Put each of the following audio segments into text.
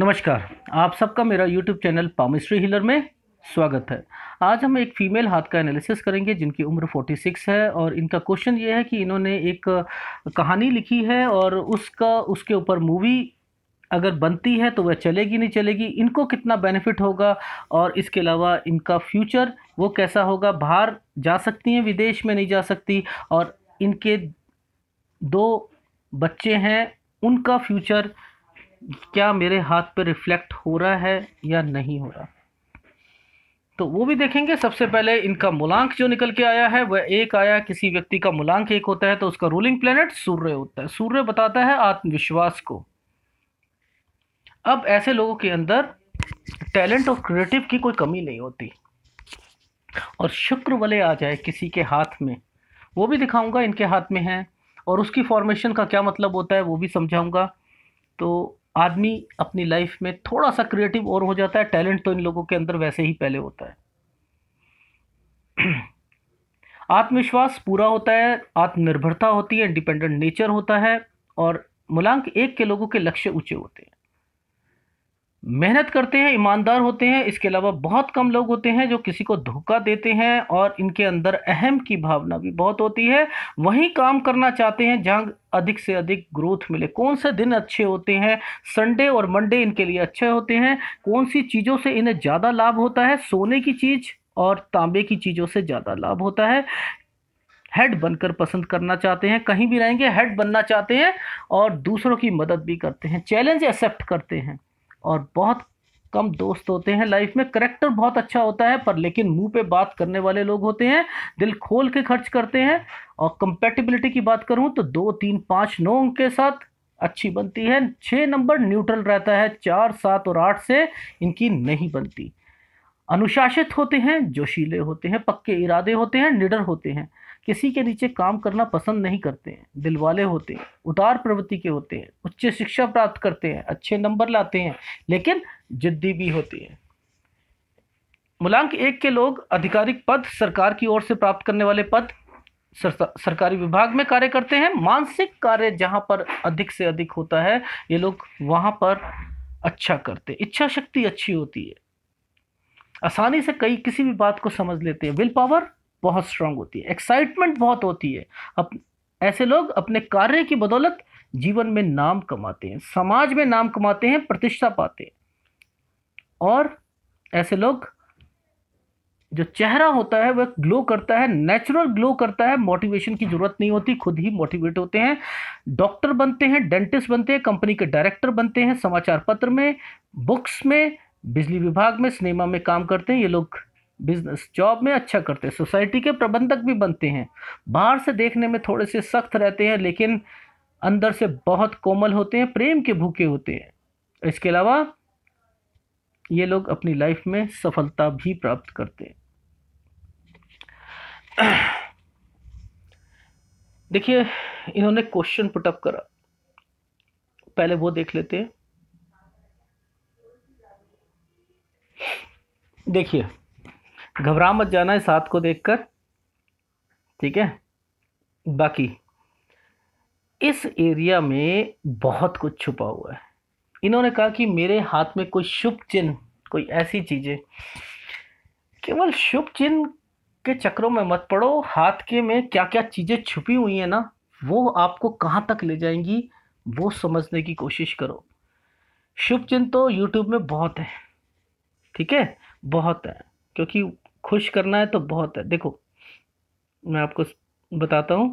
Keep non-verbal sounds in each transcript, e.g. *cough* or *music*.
नमस्कार आप सबका मेरा यूट्यूब चैनल पामिस्ट्री हिलर में स्वागत है आज हम एक फ़ीमेल हाथ का एनालिसिस करेंगे जिनकी उम्र 46 है और इनका क्वेश्चन ये है कि इन्होंने एक कहानी लिखी है और उसका उसके ऊपर मूवी अगर बनती है तो वह चलेगी नहीं चलेगी इनको कितना बेनिफिट होगा और इसके अलावा इनका फ्यूचर वो कैसा होगा बाहर जा सकती हैं विदेश में नहीं जा सकती और इनके दो बच्चे हैं उनका फ्यूचर क्या मेरे हाथ पे रिफ्लेक्ट हो रहा है या नहीं हो रहा तो वो भी देखेंगे सबसे पहले इनका मूलांक जो निकल के आया है वह एक आया किसी व्यक्ति का मूलांक एक होता है तो उसका रूलिंग प्लेनेट सूर्य होता है सूर्य बताता है आत्मविश्वास को अब ऐसे लोगों के अंदर टैलेंट और क्रिएटिव की कोई कमी नहीं होती और शुक्र वाले आ जाए किसी के हाथ में वो भी दिखाऊंगा इनके हाथ में है और उसकी फॉर्मेशन का क्या मतलब होता है वो भी समझाऊंगा तो आदमी अपनी लाइफ में थोड़ा सा क्रिएटिव और हो जाता है टैलेंट तो इन लोगों के अंदर वैसे ही पहले होता है *clears throat* आत्मविश्वास पूरा होता है आत्मनिर्भरता होती है इंडिपेंडेंट नेचर होता है और मूलांक एक के लोगों के लक्ष्य ऊंचे होते हैं मेहनत करते हैं ईमानदार होते हैं इसके अलावा बहुत कम लोग होते हैं जो किसी को धोखा देते हैं और इनके अंदर अहम की भावना भी बहुत होती है वहीं काम करना चाहते हैं जहाँ अधिक से अधिक ग्रोथ मिले कौन से दिन अच्छे होते हैं संडे और मंडे इनके लिए अच्छे होते हैं कौन सी चीज़ों से इन्हें ज़्यादा लाभ होता है सोने की चीज़ और तांबे की चीज़ों से ज़्यादा लाभ होता है हेड बनकर पसंद करना चाहते हैं कहीं भी रहेंगे हेड बनना चाहते हैं और दूसरों की मदद भी करते हैं चैलेंज एक्सेप्ट करते हैं और बहुत कम दोस्त होते हैं लाइफ में करेक्टर बहुत अच्छा होता है पर लेकिन मुंह पे बात करने वाले लोग होते हैं दिल खोल के खर्च करते हैं और कंपेटिबिलिटी की बात करूं तो दो तीन पाँच नौ के साथ अच्छी बनती है छः नंबर न्यूट्रल रहता है चार सात और आठ से इनकी नहीं बनती अनुशासित होते हैं जोशीले होते हैं पक्के इरादे होते हैं निडर होते हैं किसी के नीचे काम करना पसंद नहीं करते हैं दिल वाले होते हैं उदार प्रवृत्ति के होते हैं उच्च शिक्षा प्राप्त करते हैं अच्छे नंबर लाते हैं लेकिन जिद्दी भी होती है मूलांक एक के लोग आधिकारिक पद सरकार की ओर से प्राप्त करने वाले पद सरकारी विभाग में कार्य करते हैं मानसिक कार्य जहाँ पर अधिक से अधिक होता है ये लोग वहाँ पर अच्छा करते इच्छा शक्ति अच्छी होती है आसानी से कई किसी भी बात को समझ लेते हैं विल पावर बहुत स्ट्रांग होती है एक्साइटमेंट बहुत होती है अब ऐसे लोग अपने कार्य की बदौलत जीवन में नाम कमाते हैं समाज में नाम कमाते हैं प्रतिष्ठा पाते हैं और ऐसे लोग जो चेहरा होता है वह ग्लो करता है नेचुरल ग्लो करता है मोटिवेशन की ज़रूरत नहीं होती खुद ही मोटिवेट होते हैं डॉक्टर बनते हैं डेंटिस्ट बनते हैं कंपनी के डायरेक्टर बनते हैं समाचार पत्र में बुक्स में बिजली विभाग में सिनेमा में काम करते हैं ये लोग बिजनेस जॉब में अच्छा करते हैं सोसाइटी के प्रबंधक भी बनते हैं बाहर से देखने में थोड़े से सख्त रहते हैं लेकिन अंदर से बहुत कोमल होते हैं प्रेम के भूखे होते हैं इसके अलावा ये लोग अपनी लाइफ में सफलता भी प्राप्त करते हैं *clears throat* देखिए इन्होंने क्वेश्चन पुटअप करा पहले वो देख लेते हैं देखिए घबरा मत जाना है सात को देखकर ठीक है बाकी इस एरिया में बहुत कुछ छुपा हुआ है इन्होंने कहा कि मेरे हाथ में कोई शुभ चिन्ह कोई ऐसी चीज़ें केवल शुभ चिन्ह के चक्रों में मत पड़ो हाथ के में क्या क्या चीज़ें छुपी हुई हैं ना वो आपको कहाँ तक ले जाएंगी वो समझने की कोशिश करो शुभ चिन्ह तो यूट्यूब में बहुत है ठीक है बहुत है क्योंकि खुश करना है तो बहुत है देखो मैं आपको बताता हूँ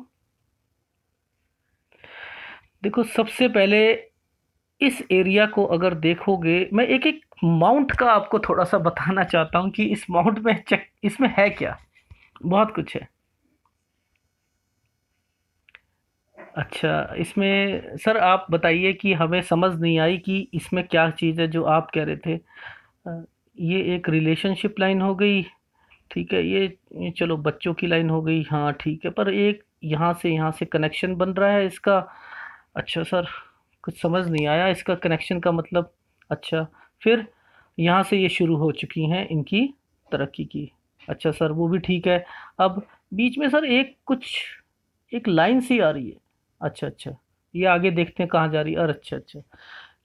देखो सबसे पहले इस एरिया को अगर देखोगे मैं एक एक माउंट का आपको थोड़ा सा बताना चाहता हूँ कि इस माउंट में चेक इसमें है क्या बहुत कुछ है अच्छा इसमें सर आप बताइए कि हमें समझ नहीं आई कि इसमें क्या चीज़ है जो आप कह रहे थे ये एक रिलेशनशिप लाइन हो गई ठीक है ये चलो बच्चों की लाइन हो गई हाँ ठीक है पर एक यहाँ से यहाँ से कनेक्शन बन रहा है इसका अच्छा सर कुछ समझ नहीं आया इसका कनेक्शन का मतलब अच्छा फिर यहाँ से ये शुरू हो चुकी हैं इनकी तरक्की की अच्छा सर वो भी ठीक है अब बीच में सर एक कुछ एक लाइन सी आ रही है अच्छा अच्छा ये आगे देखते हैं कहाँ जा रही है अरे अच्छा अच्छा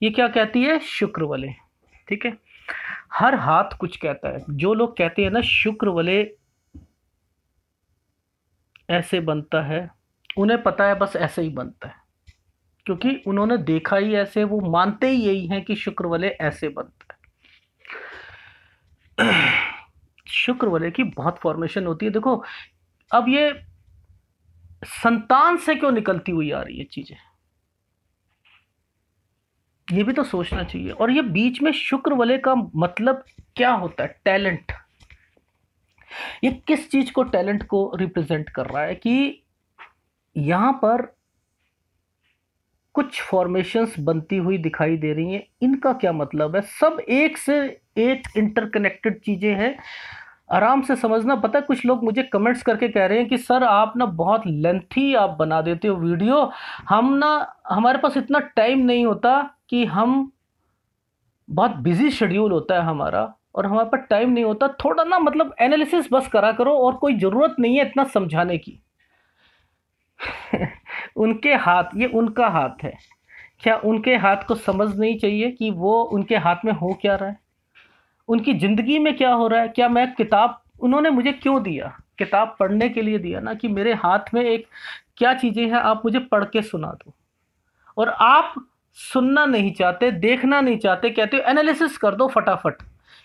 ये क्या कहती है शुक्र वाले ठीक है हर हाथ कुछ कहता है जो लोग कहते हैं ना शुक्र वाले ऐसे बनता है उन्हें पता है बस ऐसे ही बनता है क्योंकि उन्होंने देखा ही ऐसे वो मानते ही यही हैं कि शुक्र वाले ऐसे बनता है शुक्र वाले की बहुत फॉर्मेशन होती है देखो अब ये संतान से क्यों निकलती हुई आ रही है चीज़ें ये भी तो सोचना चाहिए और ये बीच में शुक्र वाले का मतलब क्या होता है टैलेंट ये किस चीज को टैलेंट को रिप्रेजेंट कर रहा है कि यहां पर कुछ फॉर्मेशंस बनती हुई दिखाई दे रही हैं इनका क्या मतलब है सब एक से एक इंटरकनेक्टेड चीज़ें हैं आराम से समझना पता है कुछ लोग मुझे कमेंट्स करके कह रहे हैं कि सर आप ना बहुत लेंथी आप बना देते हो वीडियो हम ना हमारे पास इतना टाइम नहीं होता कि हम बहुत बिजी शेड्यूल होता है हमारा और हमारे पास टाइम नहीं होता थोड़ा ना मतलब एनालिसिस बस करा करो और कोई ज़रूरत नहीं है इतना समझाने की *laughs* उनके हाथ ये उनका हाथ है क्या उनके हाथ को समझ नहीं चाहिए कि वो उनके हाथ में हो क्या रहा है उनकी ज़िंदगी में क्या हो रहा है क्या मैं किताब उन्होंने मुझे क्यों दिया किताब पढ़ने के लिए दिया ना कि मेरे हाथ में एक क्या चीज़ें हैं आप मुझे पढ़ के सुना दो और आप सुनना नहीं चाहते देखना नहीं चाहते कहते हो एनालिसिस कर दो फटाफट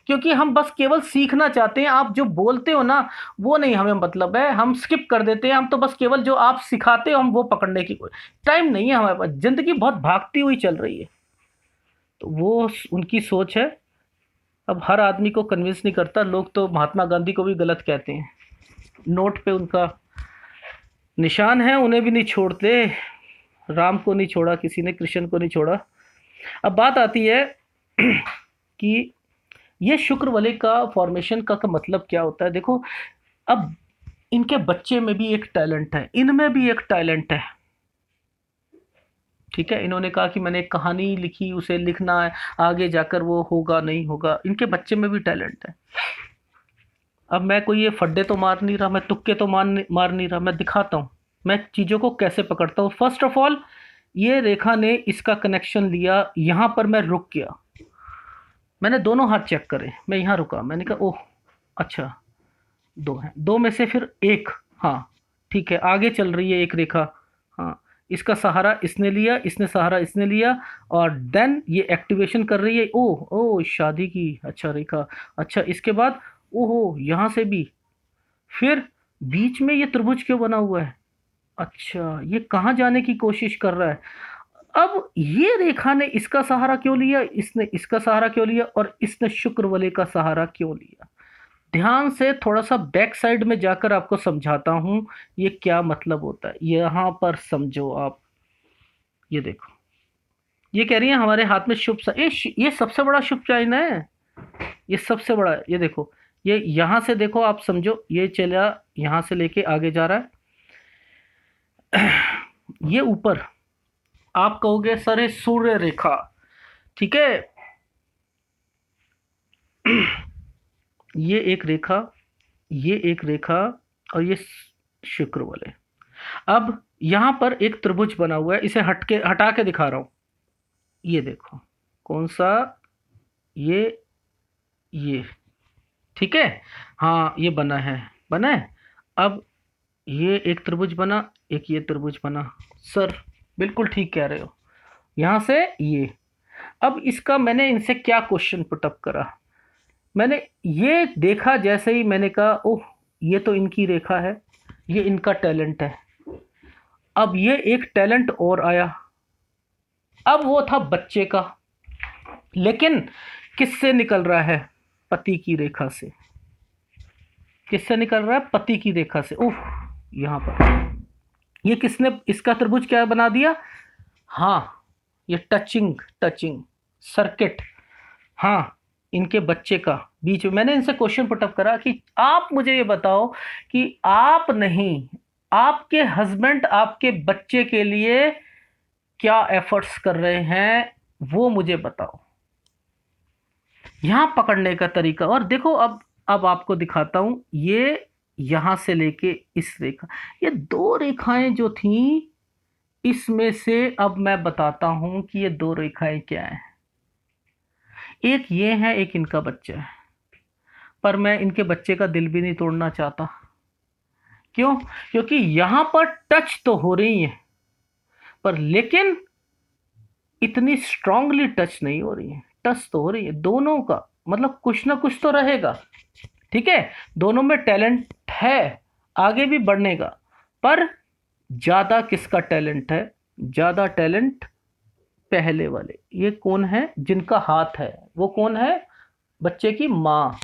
क्योंकि हम बस केवल सीखना चाहते हैं आप जो बोलते हो ना वो नहीं हमें मतलब है हम स्किप कर देते हैं हम तो बस केवल जो आप सिखाते हो हम वो पकड़ने की टाइम नहीं है हमारे पास ज़िंदगी बहुत भागती हुई चल रही है तो वो उनकी सोच है अब हर आदमी को कन्विंस नहीं करता लोग तो महात्मा गांधी को भी गलत कहते हैं नोट पे उनका निशान है उन्हें भी नहीं छोड़ते राम को नहीं छोड़ा किसी ने कृष्ण को नहीं छोड़ा अब बात आती है *clears throat* कि ये शुक्र वाले का फॉर्मेशन का, का मतलब क्या होता है देखो अब इनके बच्चे में भी एक टैलेंट है इनमें भी एक टैलेंट है ठीक है इन्होंने कहा कि मैंने एक कहानी लिखी उसे लिखना है आगे जाकर वो होगा नहीं होगा इनके बच्चे में भी टैलेंट है अब मैं कोई ये फड्डे तो मार नहीं रहा मैं तुक्के तो मार मार नहीं रहा मैं दिखाता हूँ मैं चीज़ों को कैसे पकड़ता हूँ फर्स्ट ऑफ ऑल ये रेखा ने इसका कनेक्शन लिया यहाँ पर मैं रुक गया मैंने दोनों हाथ चेक करे मैं यहाँ रुका मैंने कहा ओह अच्छा दो हैं दो में से फिर एक हाँ ठीक है आगे चल रही है एक रेखा हाँ इसका सहारा इसने लिया इसने सहारा इसने लिया और देन ये एक्टिवेशन कर रही है ओह ओह शादी की अच्छा रेखा अच्छा इसके बाद ओहो यहाँ से भी फिर बीच में ये त्रिभुज क्यों बना हुआ है अच्छा ये कहाँ जाने की कोशिश कर रहा है अब ये रेखा ने इसका सहारा क्यों लिया इसने इसका सहारा क्यों लिया और इसने शुक्र वलय का सहारा क्यों लिया ध्यान से थोड़ा सा बैक साइड में जाकर आपको समझाता हूँ ये क्या मतलब होता है यहाँ पर समझो आप ये देखो ये कह रही है हमारे हाथ में शुभ ये ये सबसे बड़ा शुभ चाइन है ये सबसे बड़ा ये देखो ये यहाँ से देखो आप समझो ये चला यहाँ से लेके आगे जा रहा है ये ऊपर आप कहोगे सर सूर्य रेखा ठीक है ये एक रेखा ये एक रेखा और ये शुक्र वाले अब यहां पर एक त्रिभुज बना हुआ है इसे हटके हटा के दिखा रहा हूं ये देखो कौन सा ये ये ठीक है हाँ ये बना है बना है अब ये एक त्रिभुज बना एक ये त्रिभुज बना सर बिल्कुल ठीक कह रहे हो यहाँ से ये अब इसका मैंने इनसे क्या क्वेश्चन पुटअप करा मैंने ये देखा जैसे ही मैंने कहा ओह ये तो इनकी रेखा है ये इनका टैलेंट है अब ये एक टैलेंट और आया अब वो था बच्चे का लेकिन किससे निकल रहा है पति की रेखा से किससे निकल रहा है पति की रेखा से ओह यहाँ पर ये किसने इसका त्रिभुज क्या बना दिया हाँ ये टचिंग टचिंग सर्किट हाँ इनके बच्चे का बीच में मैंने इनसे क्वेश्चन पुटअप करा कि आप मुझे ये बताओ कि आप नहीं आपके हस्बैंड आपके बच्चे के लिए क्या एफर्ट्स कर रहे हैं वो मुझे बताओ यहाँ पकड़ने का तरीका और देखो अब अब आपको दिखाता हूँ ये यहां से लेके इस रेखा ये दो रेखाएं जो थी इसमें से अब मैं बताता हूं कि ये दो रेखाएं क्या है एक ये है एक इनका बच्चा है पर मैं इनके बच्चे का दिल भी नहीं तोड़ना चाहता क्यों क्योंकि यहां पर टच तो हो रही है पर लेकिन इतनी स्ट्रांगली टच नहीं हो रही है टच तो हो रही है दोनों का मतलब कुछ ना कुछ तो रहेगा ठीक है दोनों में टैलेंट है आगे भी बढ़ने का पर ज़्यादा किसका टैलेंट है ज़्यादा टैलेंट पहले वाले ये कौन है जिनका हाथ है वो कौन है बच्चे की माँ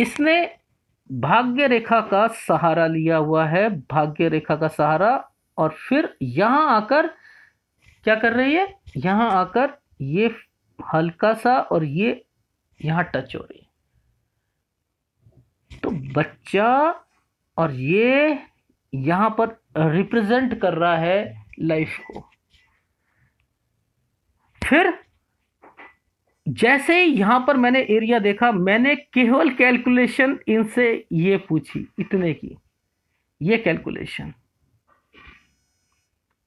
इसने भाग्य रेखा का सहारा लिया हुआ है भाग्य रेखा का सहारा और फिर यहाँ आकर क्या कर रही है यहाँ आकर ये हल्का सा और ये यहाँ टच हो रही है तो बच्चा और ये यहाँ पर रिप्रेजेंट कर रहा है लाइफ को फिर जैसे ही यहाँ पर मैंने एरिया देखा मैंने केवल कैलकुलेशन इनसे ये पूछी इतने की ये कैलकुलेशन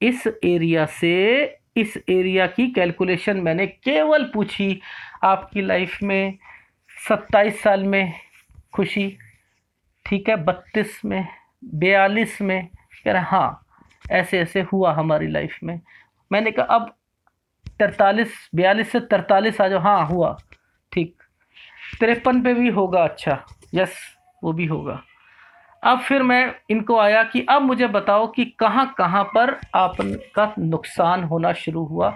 इस एरिया से इस एरिया की कैलकुलेशन मैंने केवल पूछी आपकी लाइफ में सत्ताईस साल में खुशी ठीक है बत्तीस में बयालीस में कह रहे हाँ ऐसे ऐसे हुआ हमारी लाइफ में मैंने कहा अब तरतालीस बयालीस से तरतालीस आ जाओ हाँ हुआ ठीक तिरपन पे भी होगा अच्छा यस वो भी होगा अब फिर मैं इनको आया कि अब मुझे बताओ कि कहाँ कहाँ पर आपका नुकसान होना शुरू हुआ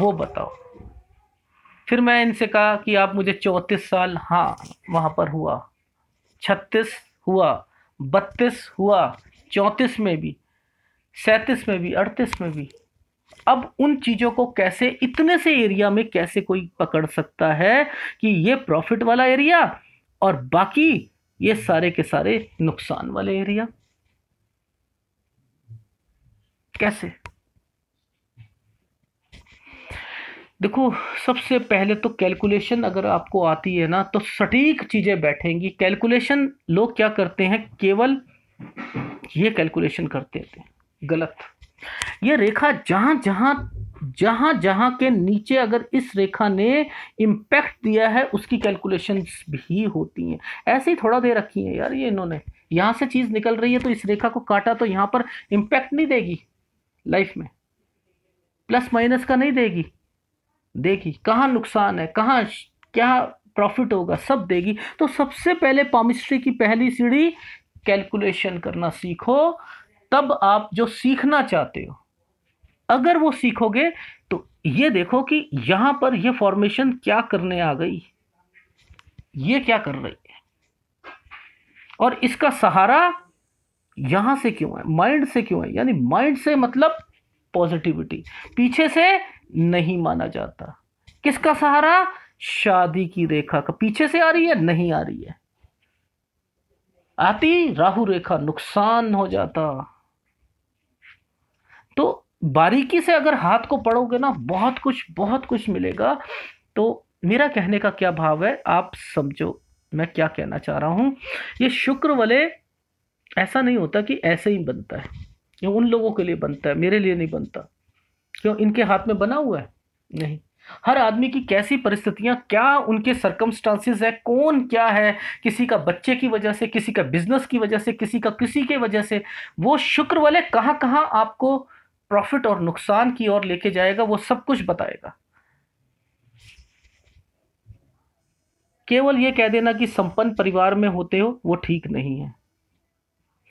वो बताओ फिर मैं इनसे कहा कि आप मुझे चौंतीस साल हाँ वहाँ पर हुआ छत्तीस हुआ बत्तीस हुआ चौंतीस में भी सैंतीस में भी अड़तीस में भी अब उन चीज़ों को कैसे इतने से एरिया में कैसे कोई पकड़ सकता है कि ये प्रॉफिट वाला एरिया और बाकी ये सारे के सारे नुकसान वाले एरिया कैसे देखो सबसे पहले तो कैलकुलेशन अगर आपको आती है ना तो सटीक चीज़ें बैठेंगी कैलकुलेशन लोग क्या करते हैं केवल ये कैलकुलेशन करते थे गलत ये रेखा जहाँ जहाँ जहाँ जहाँ के नीचे अगर इस रेखा ने इम्पैक्ट दिया है उसकी कैलकुलेशन भी होती हैं ऐसे ही थोड़ा दे रखी है यार ये इन्होंने यहाँ से चीज़ निकल रही है तो इस रेखा को काटा तो यहाँ पर इम्पैक्ट नहीं देगी लाइफ में प्लस माइनस का नहीं देगी देगी कहाँ नुकसान है कहाँ क्या प्रॉफिट होगा सब देगी तो सबसे पहले पामिस्ट्री की पहली सीढ़ी कैलकुलेशन करना सीखो तब आप जो सीखना चाहते हो अगर वो सीखोगे तो ये देखो कि यहाँ पर ये फॉर्मेशन क्या करने आ गई ये क्या कर रही है और इसका सहारा यहाँ से क्यों है माइंड से क्यों है यानी माइंड से मतलब पॉजिटिविटी पीछे से नहीं माना जाता किसका सहारा शादी की रेखा का पीछे से आ रही है नहीं आ रही है आती राहु रेखा नुकसान हो जाता तो बारीकी से अगर हाथ को पढ़ोगे ना बहुत कुछ बहुत कुछ मिलेगा तो मेरा कहने का क्या भाव है आप समझो मैं क्या कहना चाह रहा हूं ये शुक्र वाले ऐसा नहीं होता कि ऐसे ही बनता है ये उन लोगों के लिए बनता है मेरे लिए नहीं बनता क्यों इनके हाथ में बना हुआ है नहीं हर आदमी की कैसी परिस्थितियां क्या उनके सरकमस्टांसेस है कौन क्या है किसी का बच्चे की वजह से किसी का बिजनेस की वजह से किसी का किसी के वजह से वो शुक्र वाले कहाँ कहाँ आपको प्रॉफिट और नुकसान की ओर लेके जाएगा वो सब कुछ बताएगा केवल ये कह देना कि संपन्न परिवार में होते हो वो ठीक नहीं है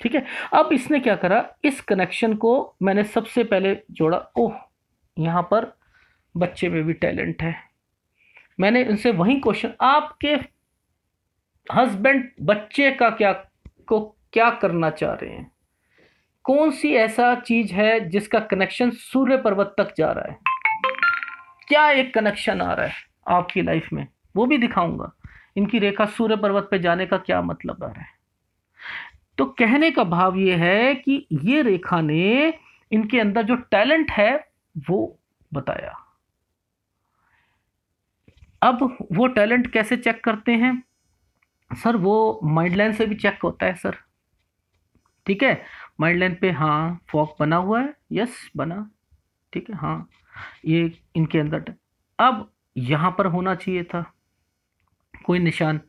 ठीक है अब इसने क्या करा इस कनेक्शन को मैंने सबसे पहले जोड़ा ओह यहाँ पर बच्चे में भी टैलेंट है मैंने उनसे वही क्वेश्चन आपके हस्बैंड बच्चे का क्या को क्या करना चाह रहे हैं कौन सी ऐसा चीज है जिसका कनेक्शन सूर्य पर्वत तक जा रहा है क्या एक कनेक्शन आ रहा है आपकी लाइफ में वो भी दिखाऊंगा इनकी रेखा सूर्य पर्वत पे जाने का क्या मतलब आ रहा है तो कहने का भाव ये है कि ये रेखा ने इनके अंदर जो टैलेंट है वो बताया अब वो टैलेंट कैसे चेक करते हैं सर वो माइंड लाइन से भी चेक होता है सर ठीक है माइंड लाइन पे हाँ फॉक बना हुआ है यस बना ठीक है हाँ ये इनके अंदर अब यहाँ पर होना चाहिए था कोई निशान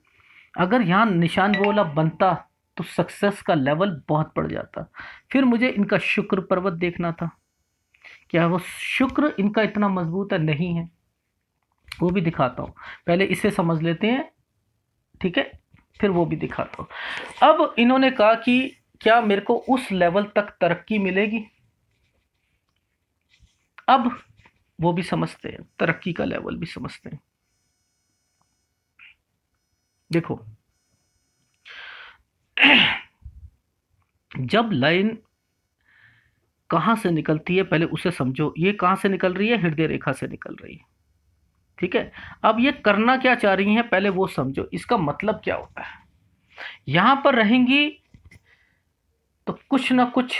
अगर यहाँ निशान वाला बनता तो सक्सेस का लेवल बहुत बढ़ जाता फिर मुझे इनका शुक्र पर्वत देखना था क्या वो शुक्र इनका इतना मजबूत है नहीं है वो भी दिखाता हूँ पहले इसे समझ लेते हैं ठीक है फिर वो भी दिखाता हूँ अब इन्होंने कहा कि क्या मेरे को उस लेवल तक तरक्की मिलेगी अब वो भी समझते हैं तरक्की का लेवल भी समझते हैं देखो *clears throat* जब लाइन कहाँ से निकलती है पहले उसे समझो ये कहाँ से निकल रही है हृदय रेखा से निकल रही है ठीक है अब ये करना क्या चाह रही है पहले वो समझो इसका मतलब क्या होता है यहाँ पर रहेंगी तो कुछ ना कुछ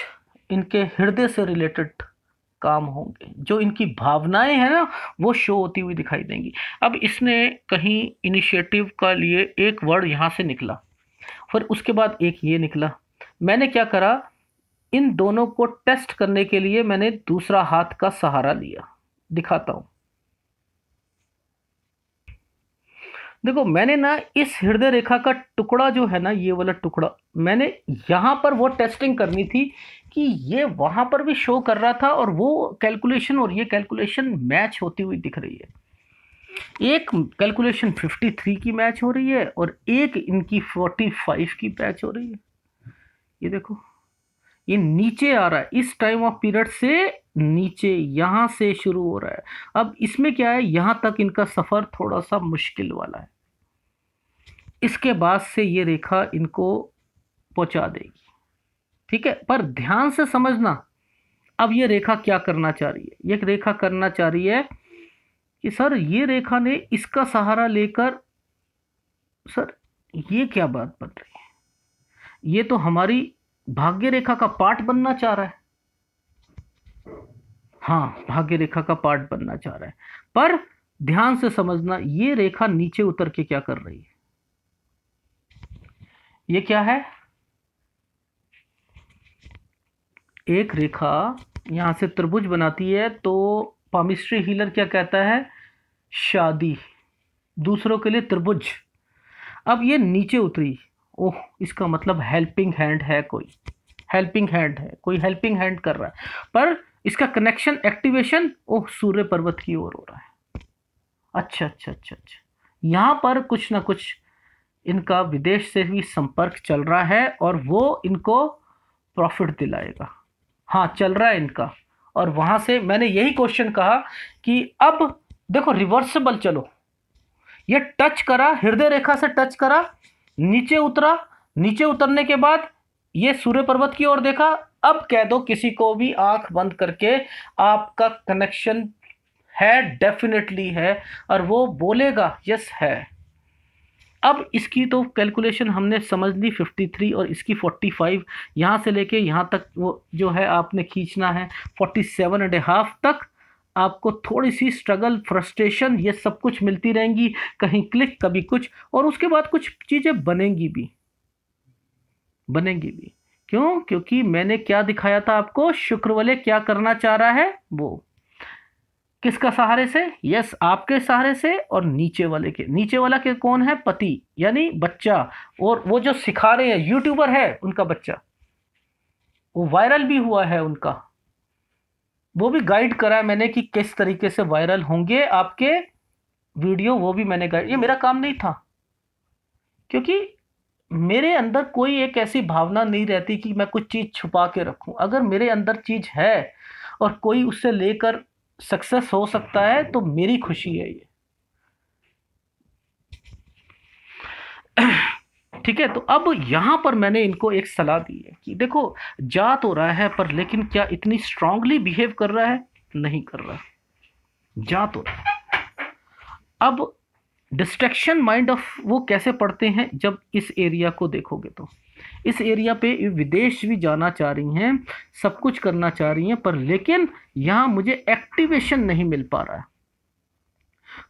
इनके हृदय से रिलेटेड काम होंगे जो इनकी भावनाएं हैं ना वो शो होती हुई दिखाई देंगी अब इसने कहीं इनिशिएटिव का लिए एक वर्ड यहाँ से निकला फिर उसके बाद एक ये निकला मैंने क्या करा इन दोनों को टेस्ट करने के लिए मैंने दूसरा हाथ का सहारा लिया दिखाता हूं देखो मैंने ना इस हृदय रेखा का टुकड़ा जो है ना ये वाला टुकड़ा मैंने यहां पर वो टेस्टिंग करनी थी कि ये वहां पर भी शो कर रहा था और वो कैलकुलेशन और ये कैलकुलेशन मैच होती हुई दिख रही है एक कैलकुलेशन 53 की मैच हो रही है और एक इनकी 45 की मैच हो रही है ये देखो ये नीचे आ रहा है इस टाइम ऑफ पीरियड से नीचे यहाँ से शुरू हो रहा है अब इसमें क्या है यहाँ तक इनका सफ़र थोड़ा सा मुश्किल वाला है इसके बाद से ये रेखा इनको पहुँचा देगी ठीक है पर ध्यान से समझना अब ये रेखा क्या करना चाह रही है ये रेखा करना चाह रही है कि सर ये रेखा ने इसका सहारा लेकर सर ये क्या बात बन रही है ये तो हमारी भाग्य रेखा का पार्ट बनना चाह रहा है हाँ भाग्य रेखा का पार्ट बनना चाह रहा है पर ध्यान से समझना ये रेखा नीचे उतर के क्या कर रही है ये क्या है एक रेखा यहां से त्रिभुज बनाती है तो पामिस्ट्री हीलर क्या कहता है शादी दूसरों के लिए त्रिभुज अब ये नीचे उतरी ओह इसका मतलब हेल्पिंग हैंड है कोई हेल्पिंग हैंड है कोई हेल्पिंग हैंड कर रहा है पर इसका कनेक्शन एक्टिवेशन ओह सूर्य पर्वत की ओर हो रहा है अच्छा अच्छा अच्छा अच्छा यहाँ पर कुछ ना कुछ इनका विदेश से भी संपर्क चल रहा है और वो इनको प्रॉफिट दिलाएगा हाँ चल रहा है इनका और वहाँ से मैंने यही क्वेश्चन कहा कि अब देखो रिवर्सेबल चलो ये टच करा हृदय रेखा से टच करा नीचे उतरा नीचे उतरने के बाद ये सूर्य पर्वत की ओर देखा अब कह दो किसी को भी आंख बंद करके आपका कनेक्शन है डेफिनेटली है और वो बोलेगा यस है अब इसकी तो कैलकुलेशन हमने समझ ली 53 और इसकी 45 यहाँ से लेके यहाँ तक वो जो है आपने खींचना है 47 एंड हाफ तक आपको थोड़ी सी स्ट्रगल फ्रस्ट्रेशन ये सब कुछ मिलती रहेंगी कहीं क्लिक कभी कुछ और उसके बाद कुछ चीज़ें बनेंगी भी बनेंगी भी क्यों क्योंकि मैंने क्या दिखाया था आपको शुक्र वाले क्या करना चाह रहा है वो किसका सहारे से यस आपके सहारे से और नीचे वाले के नीचे वाला के कौन है पति यानी बच्चा और वो जो सिखा रहे हैं यूट्यूबर है उनका बच्चा वो वायरल भी हुआ है उनका वो भी गाइड करा है मैंने कि किस तरीके से वायरल होंगे आपके वीडियो वो भी मैंने गाइड ये मेरा काम नहीं था क्योंकि मेरे अंदर कोई एक ऐसी भावना नहीं रहती कि मैं कुछ चीज़ छुपा के रखूं अगर मेरे अंदर चीज़ है और कोई उससे लेकर सक्सेस हो सकता है तो मेरी खुशी है ये ठीक है तो अब यहाँ पर मैंने इनको एक सलाह दी है कि देखो जा तो रहा है पर लेकिन क्या इतनी स्ट्रांगली बिहेव कर रहा है नहीं कर रहा जा तो रहा अब डिस्ट्रैक्शन माइंड ऑफ वो कैसे पढ़ते हैं जब इस एरिया को देखोगे तो इस एरिया पे विदेश भी जाना चाह रही हैं सब कुछ करना चाह रही हैं पर लेकिन यहाँ मुझे एक्टिवेशन नहीं मिल पा रहा है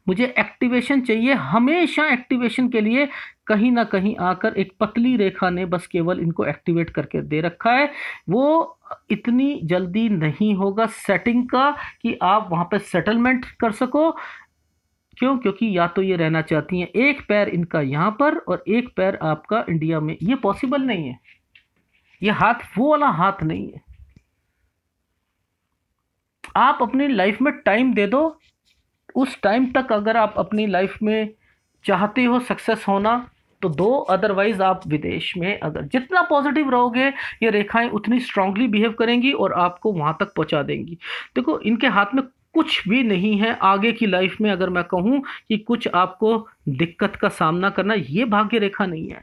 मुझे एक्टिवेशन चाहिए हमेशा एक्टिवेशन के लिए कहीं ना कहीं आकर एक पतली रेखा ने बस केवल इनको एक्टिवेट करके दे रखा है वो इतनी जल्दी नहीं होगा सेटिंग का कि आप वहाँ पर सेटलमेंट कर सको क्यों क्योंकि या तो ये रहना चाहती हैं एक पैर इनका यहाँ पर और एक पैर आपका इंडिया में ये पॉसिबल नहीं है ये हाथ वो वाला हाथ नहीं है आप अपनी लाइफ में टाइम दे दो उस टाइम तक अगर आप अपनी लाइफ में चाहते हो सक्सेस होना तो दो अदरवाइज आप विदेश में अगर जितना पॉजिटिव रहोगे ये रेखाएं उतनी स्ट्रांगली बिहेव करेंगी और आपको वहाँ तक पहुँचा देंगी देखो इनके हाथ में कुछ भी नहीं है आगे की लाइफ में अगर मैं कहूँ कि कुछ आपको दिक्कत का सामना करना ये भाग्य रेखा नहीं है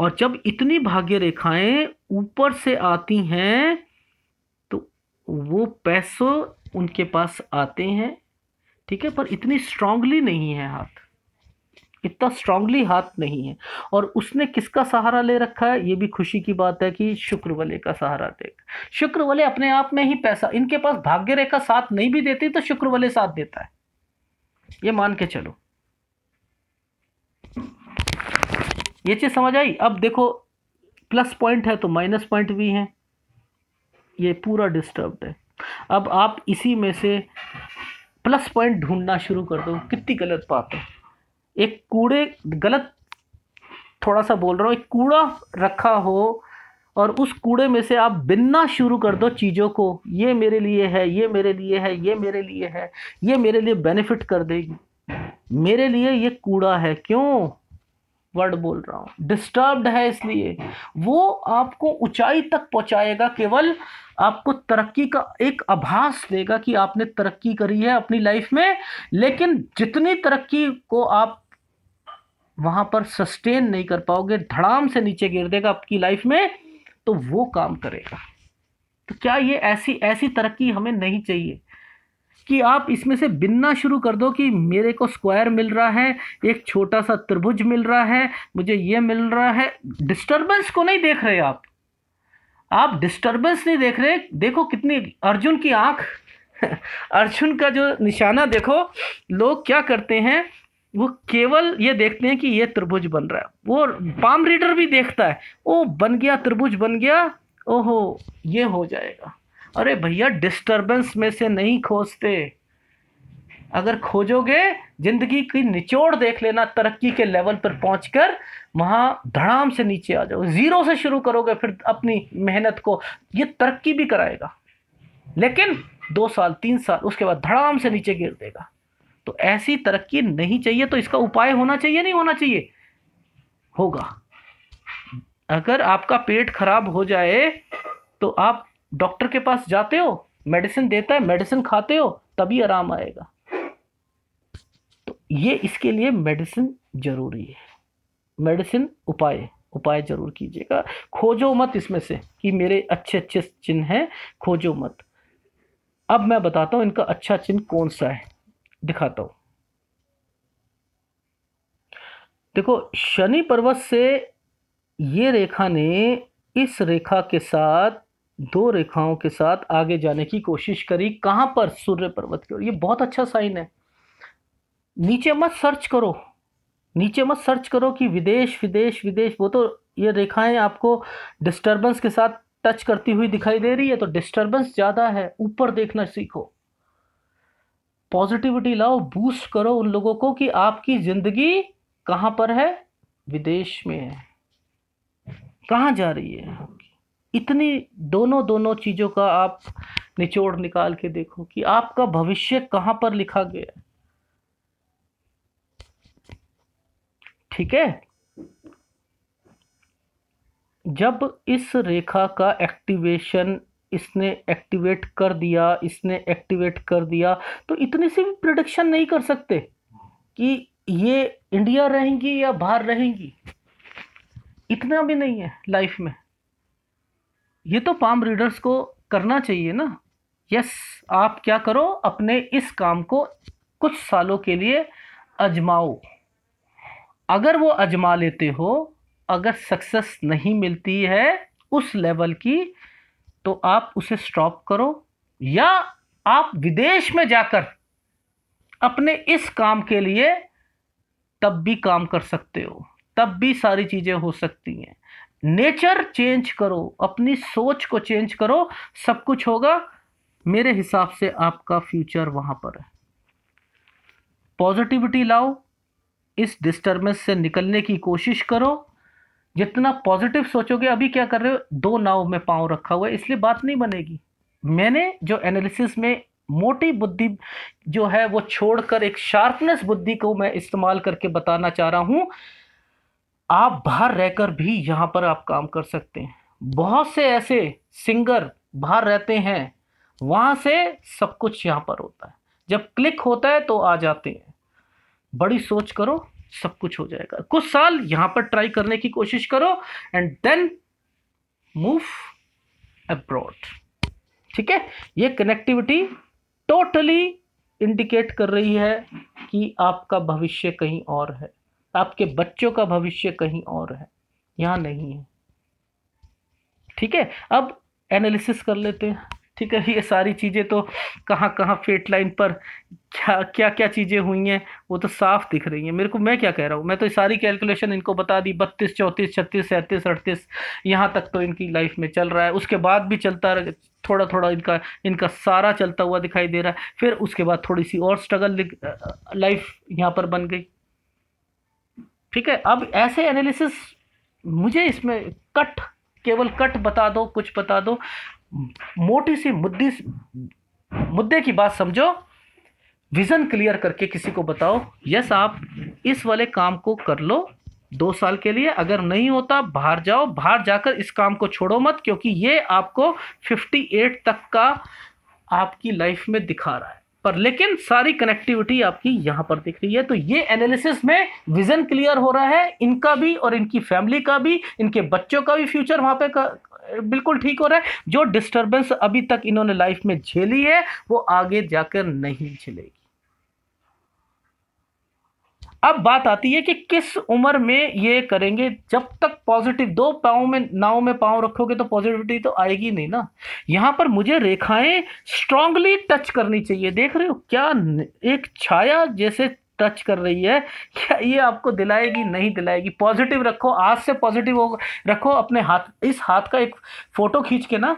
और जब इतनी भाग्य रेखाएं ऊपर से आती हैं तो वो पैसों उनके पास आते हैं ठीक है पर इतनी स्ट्रांगली नहीं है हाथ इतना स्ट्रांगली हाथ नहीं है और उसने किसका सहारा ले रखा है ये भी खुशी की बात है कि शुक्र वाले का सहारा देगा शुक्र वाले अपने आप में ही पैसा इनके पास भाग्य रेखा साथ नहीं भी देती तो शुक्र वाले साथ देता है ये मान के चलो ये चीज़ समझ आई अब देखो प्लस पॉइंट है तो माइनस पॉइंट भी है ये पूरा डिस्टर्ब है अब आप इसी में से प्लस पॉइंट ढूंढना शुरू कर दो कितनी गलत बात है एक कूड़े गलत थोड़ा सा बोल रहा हूँ एक कूड़ा रखा हो और उस कूड़े में से आप बिनना शुरू कर दो चीज़ों को ये मेरे लिए है ये मेरे लिए है ये मेरे लिए है ये मेरे लिए बेनिफिट कर देगी मेरे लिए ये कूड़ा है क्यों वर्ड बोल रहा हूँ डिस्टर्ब्ड है इसलिए वो आपको ऊंचाई तक पहुँचाएगा केवल आपको तरक्की का एक आभास देगा कि आपने तरक्की करी है अपनी लाइफ में लेकिन जितनी तरक्की को आप वहाँ पर सस्टेन नहीं कर पाओगे धड़ाम से नीचे गिर देगा आपकी लाइफ में तो वो काम करेगा तो क्या ये ऐसी ऐसी तरक्की हमें नहीं चाहिए कि आप इसमें से बिनना शुरू कर दो कि मेरे को स्क्वायर मिल रहा है एक छोटा सा त्रिभुज मिल रहा है मुझे ये मिल रहा है डिस्टर्बेंस को नहीं देख रहे आप आप डिस्टर्बेंस नहीं देख रहे देखो कितनी अर्जुन की आंख *laughs* अर्जुन का जो निशाना देखो लोग क्या करते हैं वो केवल ये देखते हैं कि ये त्रिभुज बन रहा है वो पाम रीडर भी देखता है ओ बन गया त्रिभुज बन गया ओहो ये हो जाएगा अरे भैया डिस्टरबेंस में से नहीं खोजते अगर खोजोगे जिंदगी की निचोड़ देख लेना तरक्की के लेवल पर पहुंचकर वहां धड़ाम से नीचे आ जाओ जीरो से शुरू करोगे फिर अपनी मेहनत को ये तरक्की भी कराएगा लेकिन दो साल तीन साल उसके बाद धड़ाम से नीचे गिर देगा तो ऐसी तरक्की नहीं चाहिए तो इसका उपाय होना चाहिए नहीं होना चाहिए होगा अगर आपका पेट खराब हो जाए तो आप डॉक्टर के पास जाते हो मेडिसिन देता है मेडिसिन खाते हो तभी आराम आएगा तो ये इसके लिए मेडिसिन ज़रूरी है मेडिसिन उपाय उपाय ज़रूर कीजिएगा खोजो मत इसमें से कि मेरे अच्छे अच्छे चिन्ह हैं खोजो मत अब मैं बताता हूँ इनका अच्छा चिन्ह कौन सा है दिखाता हूँ देखो शनि पर्वत से ये रेखा ने इस रेखा के साथ दो रेखाओं के साथ आगे जाने की कोशिश करी कहाँ पर सूर्य पर्वत की ओर ये बहुत अच्छा साइन है नीचे मत सर्च करो नीचे मत सर्च करो कि विदेश विदेश विदेश वो तो ये रेखाएं आपको डिस्टरबेंस के साथ टच करती हुई दिखाई दे रही है तो डिस्टरबेंस ज़्यादा है ऊपर देखना सीखो पॉजिटिविटी लाओ बूस्ट करो उन लोगों को कि आपकी ज़िंदगी कहाँ पर है विदेश में है कहाँ जा रही है इतनी दोनों दोनों चीज़ों का आप निचोड़ निकाल के देखो कि आपका भविष्य कहाँ पर लिखा गया है ठीक है जब इस रेखा का एक्टिवेशन इसने एक्टिवेट कर दिया इसने एक्टिवेट कर दिया तो इतनी सी भी प्रिडिक्शन नहीं कर सकते कि ये इंडिया रहेंगी या बाहर रहेंगी इतना भी नहीं है लाइफ में ये तो पाम रीडर्स को करना चाहिए ना यस आप क्या करो अपने इस काम को कुछ सालों के लिए अजमाओ अगर वो अजमा लेते हो अगर सक्सेस नहीं मिलती है उस लेवल की तो आप उसे स्टॉप करो या आप विदेश में जाकर अपने इस काम के लिए तब भी काम कर सकते हो तब भी सारी चीज़ें हो सकती हैं नेचर चेंज करो अपनी सोच को चेंज करो सब कुछ होगा मेरे हिसाब से आपका फ्यूचर वहां पर है पॉजिटिविटी लाओ इस डिस्टर्बेंस से निकलने की कोशिश करो जितना पॉजिटिव सोचोगे अभी क्या कर रहे हो दो नाव में पाँव रखा हुआ है इसलिए बात नहीं बनेगी मैंने जो एनालिसिस में मोटी बुद्धि जो है वो छोड़कर एक शार्पनेस बुद्धि को मैं इस्तेमाल करके बताना चाह रहा हूँ आप बाहर रहकर भी यहाँ पर आप काम कर सकते हैं बहुत से ऐसे सिंगर बाहर रहते हैं वहाँ से सब कुछ यहाँ पर होता है जब क्लिक होता है तो आ जाते हैं बड़ी सोच करो सब कुछ हो जाएगा कुछ साल यहाँ पर ट्राई करने की कोशिश करो एंड देन मूव अब्रॉड ठीक है ये कनेक्टिविटी टोटली इंडिकेट कर रही है कि आपका भविष्य कहीं और है आपके बच्चों का भविष्य कहीं और है यहाँ नहीं है ठीक है अब एनालिसिस कर लेते हैं ठीक है ये सारी चीज़ें तो कहाँ कहाँ फेट लाइन पर क्या क्या क्या चीज़ें हुई हैं वो तो साफ दिख रही हैं मेरे को मैं क्या कह रहा हूँ मैं तो सारी कैलकुलेशन इनको बता दी बत्तीस चौंतीस छत्तीस सैंतीस अड़तीस यहाँ तक तो इनकी लाइफ में चल रहा है उसके बाद भी चलता थोड़ा थोड़ा इनका इनका सारा चलता हुआ दिखाई दे रहा है फिर उसके बाद थोड़ी सी और स्ट्रगल लाइफ यहाँ पर बन गई ठीक है अब ऐसे एनालिसिस मुझे इसमें कट केवल कट बता दो कुछ बता दो मोटी सी मुद्दे मुद्दे की बात समझो विज़न क्लियर करके किसी को बताओ यस आप इस वाले काम को कर लो दो साल के लिए अगर नहीं होता बाहर जाओ बाहर जाकर इस काम को छोड़ो मत क्योंकि ये आपको 58 तक का आपकी लाइफ में दिखा रहा है पर लेकिन सारी कनेक्टिविटी आपकी यहाँ पर दिख रही है तो ये एनालिसिस में विजन क्लियर हो रहा है इनका भी और इनकी फैमिली का भी इनके बच्चों का भी फ्यूचर वहाँ पे का, बिल्कुल ठीक हो रहा है जो डिस्टरबेंस अभी तक इन्होंने लाइफ में झेली है वो आगे जाकर नहीं झेलेगी अब बात आती है कि किस उम्र में ये करेंगे जब तक पॉजिटिव दो पाँव में नाव में पाँव रखोगे तो पॉजिटिविटी तो आएगी नहीं ना यहाँ पर मुझे रेखाएं स्ट्रांगली टच करनी चाहिए देख रहे हो क्या एक छाया जैसे टच कर रही है क्या ये आपको दिलाएगी नहीं दिलाएगी पॉजिटिव रखो आज से पॉजिटिव हो रखो अपने हाथ इस हाथ का एक फ़ोटो खींच के ना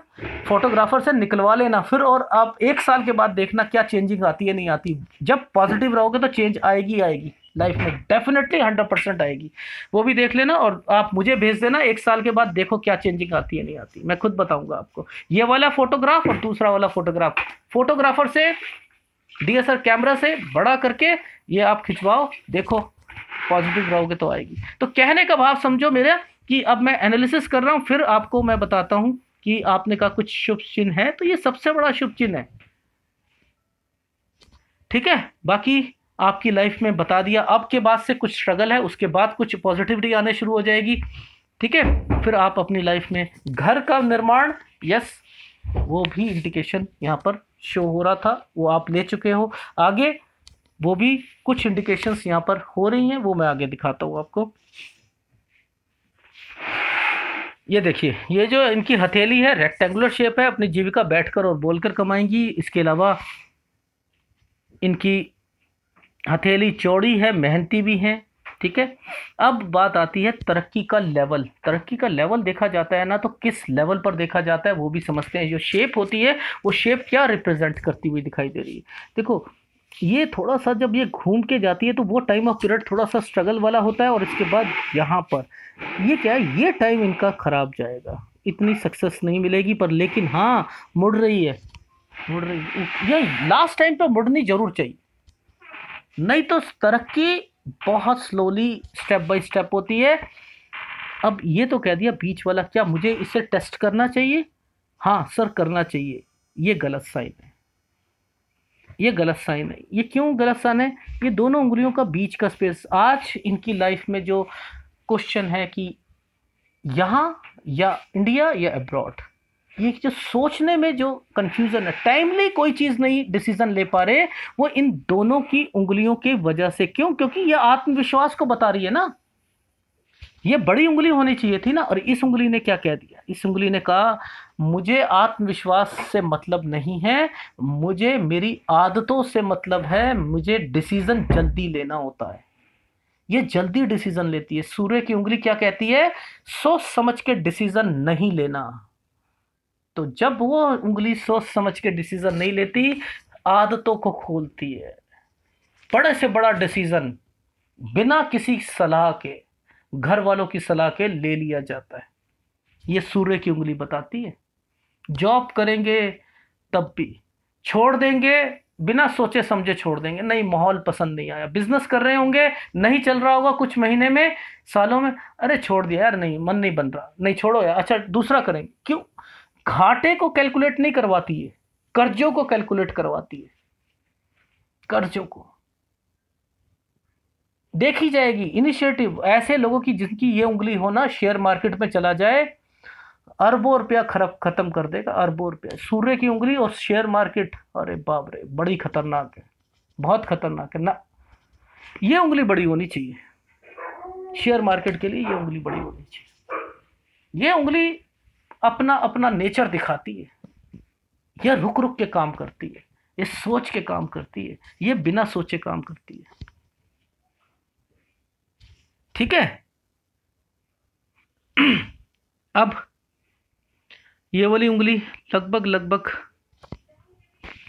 फोटोग्राफर से निकलवा लेना फिर और आप एक साल के बाद देखना क्या चेंजिंग आती है नहीं आती जब पॉजिटिव रहोगे तो चेंज आएगी आएगी लाइफ में डेफिनेटली हंड्रेड परसेंट आएगी वो भी देख लेना और आप मुझे भेज देना एक साल के बाद देखो क्या चेंजिंग आती है नहीं आती मैं खुद बताऊंगा आपको ये वाला फोटोग्राफ और दूसरा वाला फोटोग्राफ फोटोग्राफर से डी डीएसआर कैमरा से बड़ा करके ये आप खिंचवाओ देखो पॉजिटिव रहोगे तो आएगी तो कहने का भाव समझो मेरा कि अब मैं एनालिसिस कर रहा हूँ फिर आपको मैं बताता हूँ कि आपने कहा कुछ शुभ चिन्ह है तो ये सबसे बड़ा शुभ चिन्ह है ठीक है बाकी आपकी लाइफ में बता दिया अब के बाद से कुछ स्ट्रगल है उसके बाद कुछ पॉजिटिविटी आने शुरू हो जाएगी ठीक है फिर आप अपनी लाइफ में घर का निर्माण यस वो भी इंडिकेशन यहाँ पर शो हो रहा था वो आप ले चुके हो आगे वो भी कुछ इंडिकेशंस यहाँ पर हो रही हैं वो मैं आगे दिखाता हूँ आपको ये देखिए ये जो इनकी हथेली है रेक्टेंगुलर शेप है अपनी जीविका बैठकर और बोलकर कमाएंगी इसके अलावा इनकी हथेली चौड़ी है मेहनती भी हैं ठीक है अब बात आती है तरक्की का लेवल तरक्की का लेवल देखा जाता है ना तो किस लेवल पर देखा जाता है वो भी समझते हैं जो शेप होती है वो शेप क्या रिप्रेजेंट करती हुई दिखाई दे रही है देखो ये थोड़ा सा जब ये घूम के जाती है तो वो टाइम ऑफ पीरियड थोड़ा सा स्ट्रगल वाला होता है और इसके बाद यहाँ पर ये क्या है ये टाइम इनका ख़राब जाएगा इतनी सक्सेस नहीं मिलेगी पर लेकिन हाँ मुड़ रही है मुड़ रही है ये लास्ट टाइम पर मुड़नी ज़रूर चाहिए नहीं तो तरक्की बहुत स्लोली स्टेप बाय स्टेप होती है अब ये तो कह दिया बीच वाला क्या मुझे इसे टेस्ट करना चाहिए हाँ सर करना चाहिए ये गलत साइन है ये गलत साइन है ये क्यों गलत साइन है ये दोनों उंगलियों का बीच का स्पेस आज इनकी लाइफ में जो क्वेश्चन है कि यहाँ या इंडिया या अब्रॉड ये जो सोचने में जो कन्फ्यूज़न है टाइमली कोई चीज़ नहीं डिसीजन ले पा रहे वो इन दोनों की उंगलियों की वजह से क्यों क्योंकि ये आत्मविश्वास को बता रही है ना ये बड़ी उंगली होनी चाहिए थी ना और इस उंगली ने क्या कह दिया इस उंगली ने कहा मुझे आत्मविश्वास से मतलब नहीं है मुझे मेरी आदतों से मतलब है मुझे डिसीज़न जल्दी लेना होता है ये जल्दी डिसीज़न लेती है सूर्य की उंगली क्या कहती है सोच समझ के डिसीज़न नहीं लेना तो जब वो उंगली सोच समझ के डिसीज़न नहीं लेती आदतों को खोलती है बड़े से बड़ा डिसीज़न बिना किसी सलाह के घर वालों की सलाह के ले लिया जाता है ये सूर्य की उंगली बताती है जॉब करेंगे तब भी छोड़ देंगे बिना सोचे समझे छोड़ देंगे नहीं माहौल पसंद नहीं आया बिजनेस कर रहे होंगे नहीं चल रहा होगा कुछ महीने में सालों में अरे छोड़ दिया यार नहीं मन नहीं बन रहा नहीं छोड़ो यार अच्छा दूसरा करेंगे क्यों घाटे को कैलकुलेट नहीं करवाती है कर्जों को कैलकुलेट करवाती है कर्जों को देखी जाएगी इनिशिएटिव ऐसे लोगों की जिनकी ये उंगली होना शेयर मार्केट में चला जाए अरबों रुपया खरब खत्म कर देगा अरबों रुपया सूर्य की उंगली और शेयर मार्केट अरे बाप रे बड़ी खतरनाक है बहुत खतरनाक है ना ये उंगली बड़ी होनी चाहिए शेयर मार्केट के लिए ये उंगली बड़ी होनी चाहिए ये उंगली अपना अपना नेचर दिखाती है यह रुक रुक के काम करती है ये सोच के काम करती है ये बिना सोचे काम करती है ठीक है *clears throat* अब ये वाली उंगली लगभग लगभग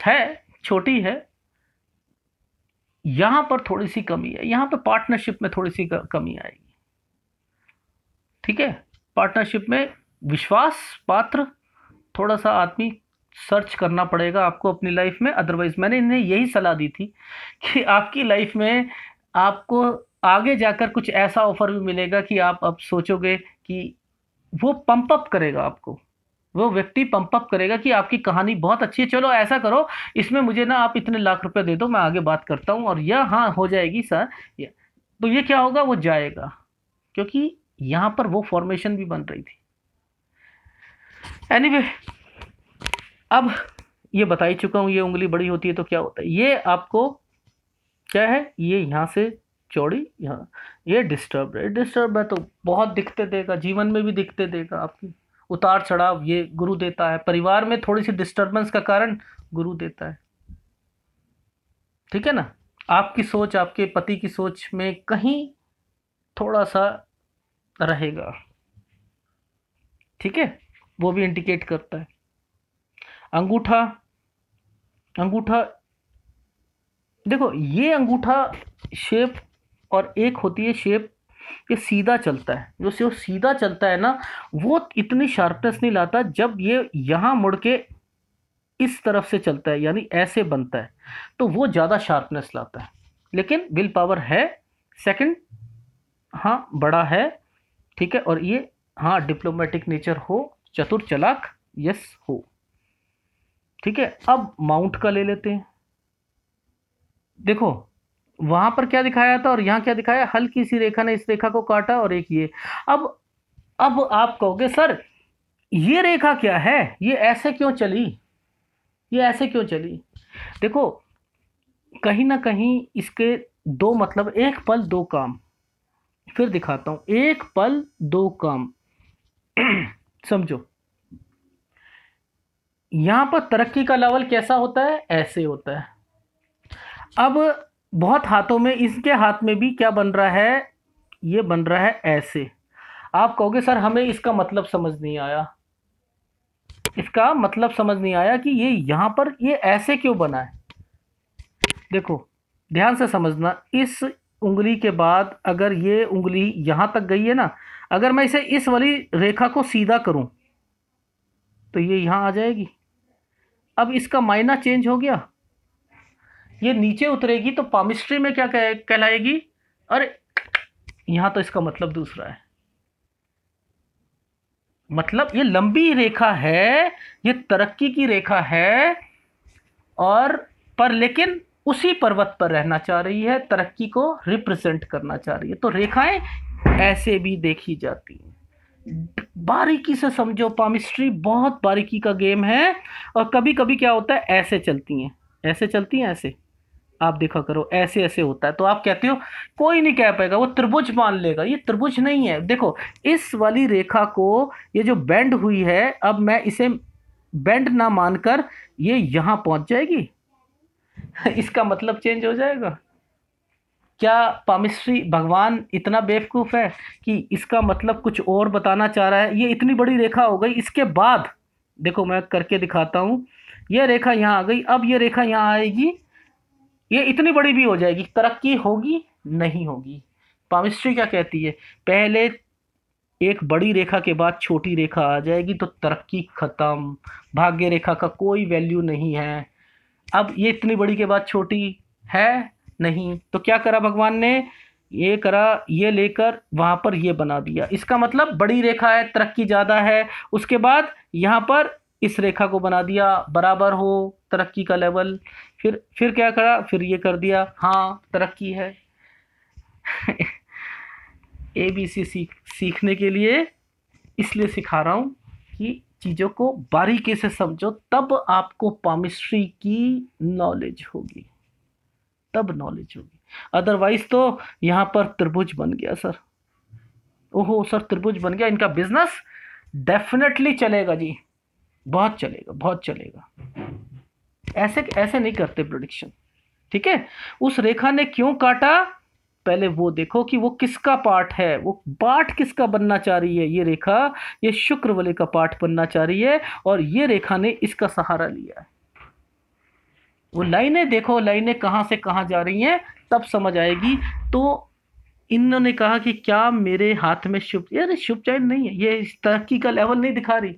है छोटी है यहां पर थोड़ी सी कमी है यहां पर पार्टनरशिप में थोड़ी सी कमी आएगी ठीक है पार्टनरशिप में विश्वास पात्र थोड़ा सा आदमी सर्च करना पड़ेगा आपको अपनी लाइफ में अदरवाइज मैंने इन्हें यही सलाह दी थी कि आपकी लाइफ में आपको आगे जाकर कुछ ऐसा ऑफर भी मिलेगा कि आप अब सोचोगे कि वो पंप अप करेगा आपको वो व्यक्ति पंप अप करेगा कि आपकी कहानी बहुत अच्छी है चलो ऐसा करो इसमें मुझे ना आप इतने लाख रुपए दे दो मैं आगे बात करता हूँ और यह हाँ हो जाएगी सर तो ये क्या होगा वो जाएगा क्योंकि यहाँ पर वो फॉर्मेशन भी बन रही थी एनीवे anyway, अब ये बता ही चुका हूँ ये उंगली बड़ी होती है तो क्या होता है ये आपको क्या है ये यहाँ से चौड़ी यहाँ ये डिस्टर्ब है डिस्टर्ब है तो बहुत दिखते देगा जीवन में भी दिखते देगा आपकी उतार चढ़ाव ये गुरु देता है परिवार में थोड़ी सी डिस्टर्बेंस का कारण गुरु देता है ठीक है ना आपकी सोच आपके पति की सोच में कहीं थोड़ा सा रहेगा ठीक है वो भी इंडिकेट करता है अंगूठा अंगूठा देखो ये अंगूठा शेप और एक होती है शेप ये सीधा चलता है जो सिर्फ सीधा चलता है ना वो इतनी शार्पनेस नहीं लाता जब ये यहाँ मुड़ के इस तरफ से चलता है यानी ऐसे बनता है तो वो ज़्यादा शार्पनेस लाता है लेकिन विल पावर है सेकंड हाँ बड़ा है ठीक है और ये हाँ डिप्लोमेटिक नेचर हो चतुर चलाक यस हो ठीक है अब माउंट का ले लेते हैं देखो वहां पर क्या दिखाया था और यहां क्या दिखाया हल्की सी रेखा ने इस रेखा को काटा और एक ये अब अब आप कहोगे सर ये रेखा क्या है ये ऐसे क्यों चली ये ऐसे क्यों चली देखो कहीं ना कहीं इसके दो मतलब एक पल दो काम फिर दिखाता हूं एक पल दो काम *clears throat* समझो यहां पर तरक्की का लेवल कैसा होता है ऐसे होता है अब बहुत हाथों में इसके हाथ में भी क्या बन रहा है ये बन रहा है ऐसे आप कहोगे सर हमें इसका मतलब समझ नहीं आया इसका मतलब समझ नहीं आया कि ये यहां पर ये ऐसे क्यों बना है देखो ध्यान से समझना इस उंगली के बाद अगर ये उंगली यहां तक गई है ना अगर मैं इसे इस वाली रेखा को सीधा करूं तो ये यहां आ जाएगी अब इसका मायना चेंज हो गया ये नीचे उतरेगी तो पामिस्ट्री में क्या कहलाएगी और यहां तो इसका मतलब दूसरा है मतलब ये लंबी रेखा है ये तरक्की की रेखा है और पर लेकिन उसी पर्वत पर रहना चाह रही है तरक्की को रिप्रेजेंट करना चाह रही है तो रेखाएं ऐसे भी देखी जाती है बारीकी से समझो पामिस्ट्री बहुत बारीकी का गेम है और कभी कभी क्या होता है ऐसे चलती हैं ऐसे चलती हैं ऐसे आप देखा करो ऐसे ऐसे होता है तो आप कहते हो कोई नहीं कह पाएगा वो त्रिभुज मान लेगा ये त्रिभुज नहीं है देखो इस वाली रेखा को ये जो बेंड हुई है अब मैं इसे बेंड ना मानकर ये यहाँ पहुँच जाएगी *laughs* इसका मतलब चेंज हो जाएगा क्या पामिस्ट्री भगवान इतना बेवकूफ़ है कि इसका मतलब कुछ और बताना चाह रहा है ये इतनी बड़ी रेखा हो गई इसके बाद देखो मैं करके दिखाता हूँ ये रेखा यहाँ आ गई अब ये रेखा यहाँ आएगी ये इतनी बड़ी भी हो जाएगी तरक्की होगी नहीं होगी पामिस्ट्री क्या कहती है पहले एक बड़ी रेखा के बाद छोटी रेखा आ जाएगी तो तरक्की ख़त्म भाग्य रेखा का कोई वैल्यू नहीं है अब ये इतनी बड़ी के बाद छोटी है नहीं तो क्या करा भगवान ने ये करा ये लेकर वहाँ पर ये बना दिया इसका मतलब बड़ी रेखा है तरक्की ज़्यादा है उसके बाद यहाँ पर इस रेखा को बना दिया बराबर हो तरक्की का लेवल फिर फिर क्या करा फिर ये कर दिया हाँ तरक्की है ए *laughs* बी सी सीख सीखने के लिए इसलिए सिखा रहा हूँ कि चीज़ों को बारीकी से समझो तब आपको पामिस्ट्री की नॉलेज होगी तब नॉलेज होगी अदरवाइज तो यहाँ पर त्रिभुज बन गया सर ओहो सर त्रिभुज बन गया इनका बिजनेस डेफिनेटली चलेगा जी बहुत चलेगा बहुत चलेगा ऐसे ऐसे नहीं करते प्रोडिक्शन ठीक है उस रेखा ने क्यों काटा पहले वो देखो कि वो किसका पार्ट है वो पार्ट किसका बनना चाह रही है ये रेखा ये शुक्र वाले का पार्ट बनना चाह रही है और ये रेखा ने इसका सहारा लिया है वो लाइनें देखो लाइनें कहाँ से कहाँ जा रही हैं तब समझ आएगी तो इन्होंने कहा कि क्या मेरे हाथ में शुभ यार शुभ चैन नहीं है ये इस तरक्की का लेवल नहीं दिखा रही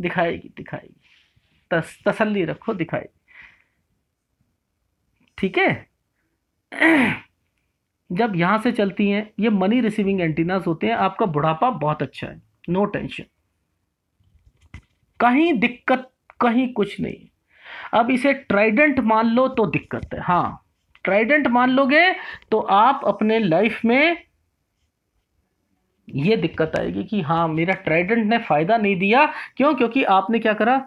दिखाएगी दिखाएगी तस, तसल्ली रखो दिखाएगी ठीक है जब यहाँ से चलती हैं ये मनी रिसीविंग एंटीनाज होते हैं आपका बुढ़ापा बहुत अच्छा है नो टेंशन कहीं दिक्कत कहीं कुछ नहीं अब इसे ट्राइडेंट मान लो तो दिक्कत है हाँ ट्राइडेंट मान लोगे तो आप अपने लाइफ में ये दिक्कत आएगी कि हाँ मेरा ट्राइडेंट ने फायदा नहीं दिया क्यों क्योंकि आपने क्या करा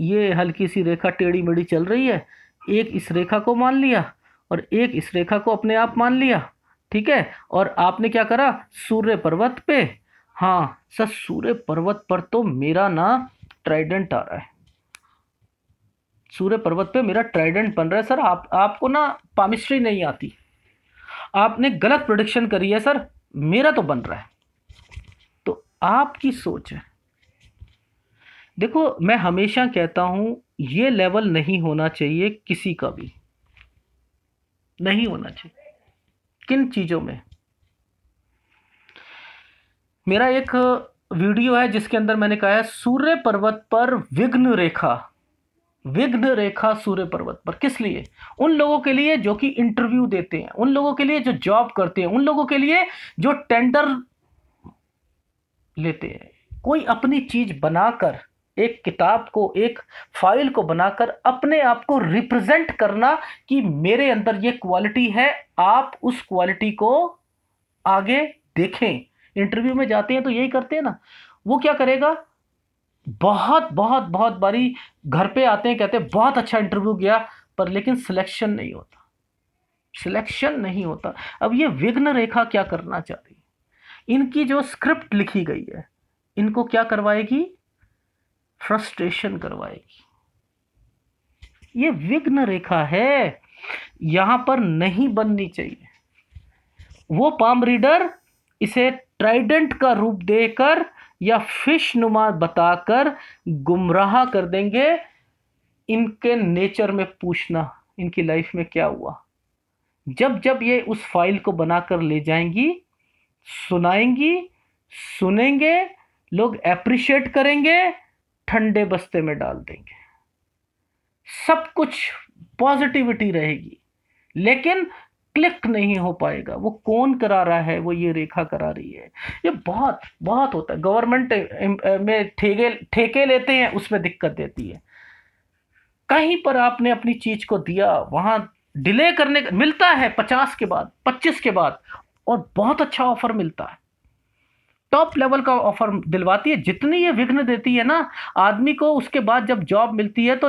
ये हल्की सी रेखा टेढ़ी मेढ़ी चल रही है एक इस रेखा को मान लिया और एक इस रेखा को अपने आप मान लिया ठीक है और आपने क्या करा सूर्य पर्वत पे हाँ सर सूर्य पर्वत पर तो मेरा ना ट्राइडेंट आ रहा है सूर्य पर्वत पे मेरा ट्राइडेंट बन रहा है सर आप आपको ना पामिस्ट्री नहीं आती आपने गलत प्रोडिक्शन करी है सर मेरा तो बन रहा है तो आपकी सोच है देखो मैं हमेशा कहता हूँ ये लेवल नहीं होना चाहिए किसी का भी नहीं होना चाहिए किन चीज़ों में मेरा एक वीडियो है जिसके अंदर मैंने कहा है सूर्य पर्वत पर विघ्न रेखा विघ्न रेखा सूर्य पर्वत पर किस लिए उन लोगों के लिए जो कि इंटरव्यू देते हैं उन लोगों के लिए जो जॉब करते हैं उन लोगों के लिए जो टेंडर लेते हैं कोई अपनी चीज बनाकर एक किताब को एक फाइल को बनाकर अपने आप को रिप्रेजेंट करना कि मेरे अंदर ये क्वालिटी है आप उस क्वालिटी को आगे देखें इंटरव्यू में जाते हैं तो यही करते हैं ना वो क्या करेगा बहुत बहुत बहुत बारी घर पे आते हैं कहते हैं बहुत अच्छा इंटरव्यू गया पर लेकिन सिलेक्शन नहीं होता सिलेक्शन नहीं होता अब ये विघ्न रेखा क्या करना चाह रही है इनकी जो स्क्रिप्ट लिखी गई है इनको क्या करवाएगी फ्रस्ट्रेशन करवाएगी ये विघ्न रेखा है यहां पर नहीं बननी चाहिए वो पाम रीडर इसे ट्राइडेंट का रूप देकर या फिश नुमा बताकर गुमराह कर देंगे इनके नेचर में पूछना इनकी लाइफ में क्या हुआ जब जब ये उस फाइल को बनाकर ले जाएंगी सुनाएंगी सुनेंगे लोग अप्रिशिएट करेंगे ठंडे बस्ते में डाल देंगे सब कुछ पॉजिटिविटी रहेगी लेकिन क्लिक नहीं हो पाएगा वो कौन करा रहा है वो ये रेखा करा रही है ये बहुत बहुत होता है गवर्नमेंट में ठेके ठेके लेते हैं उसमें दिक्कत देती है कहीं पर आपने अपनी चीज़ को दिया वहां डिले करने मिलता है पचास के बाद पच्चीस के बाद और बहुत अच्छा ऑफर मिलता है टॉप लेवल का ऑफर दिलवाती है जितनी ये विघ्न देती है ना आदमी को उसके बाद जब जॉब मिलती है तो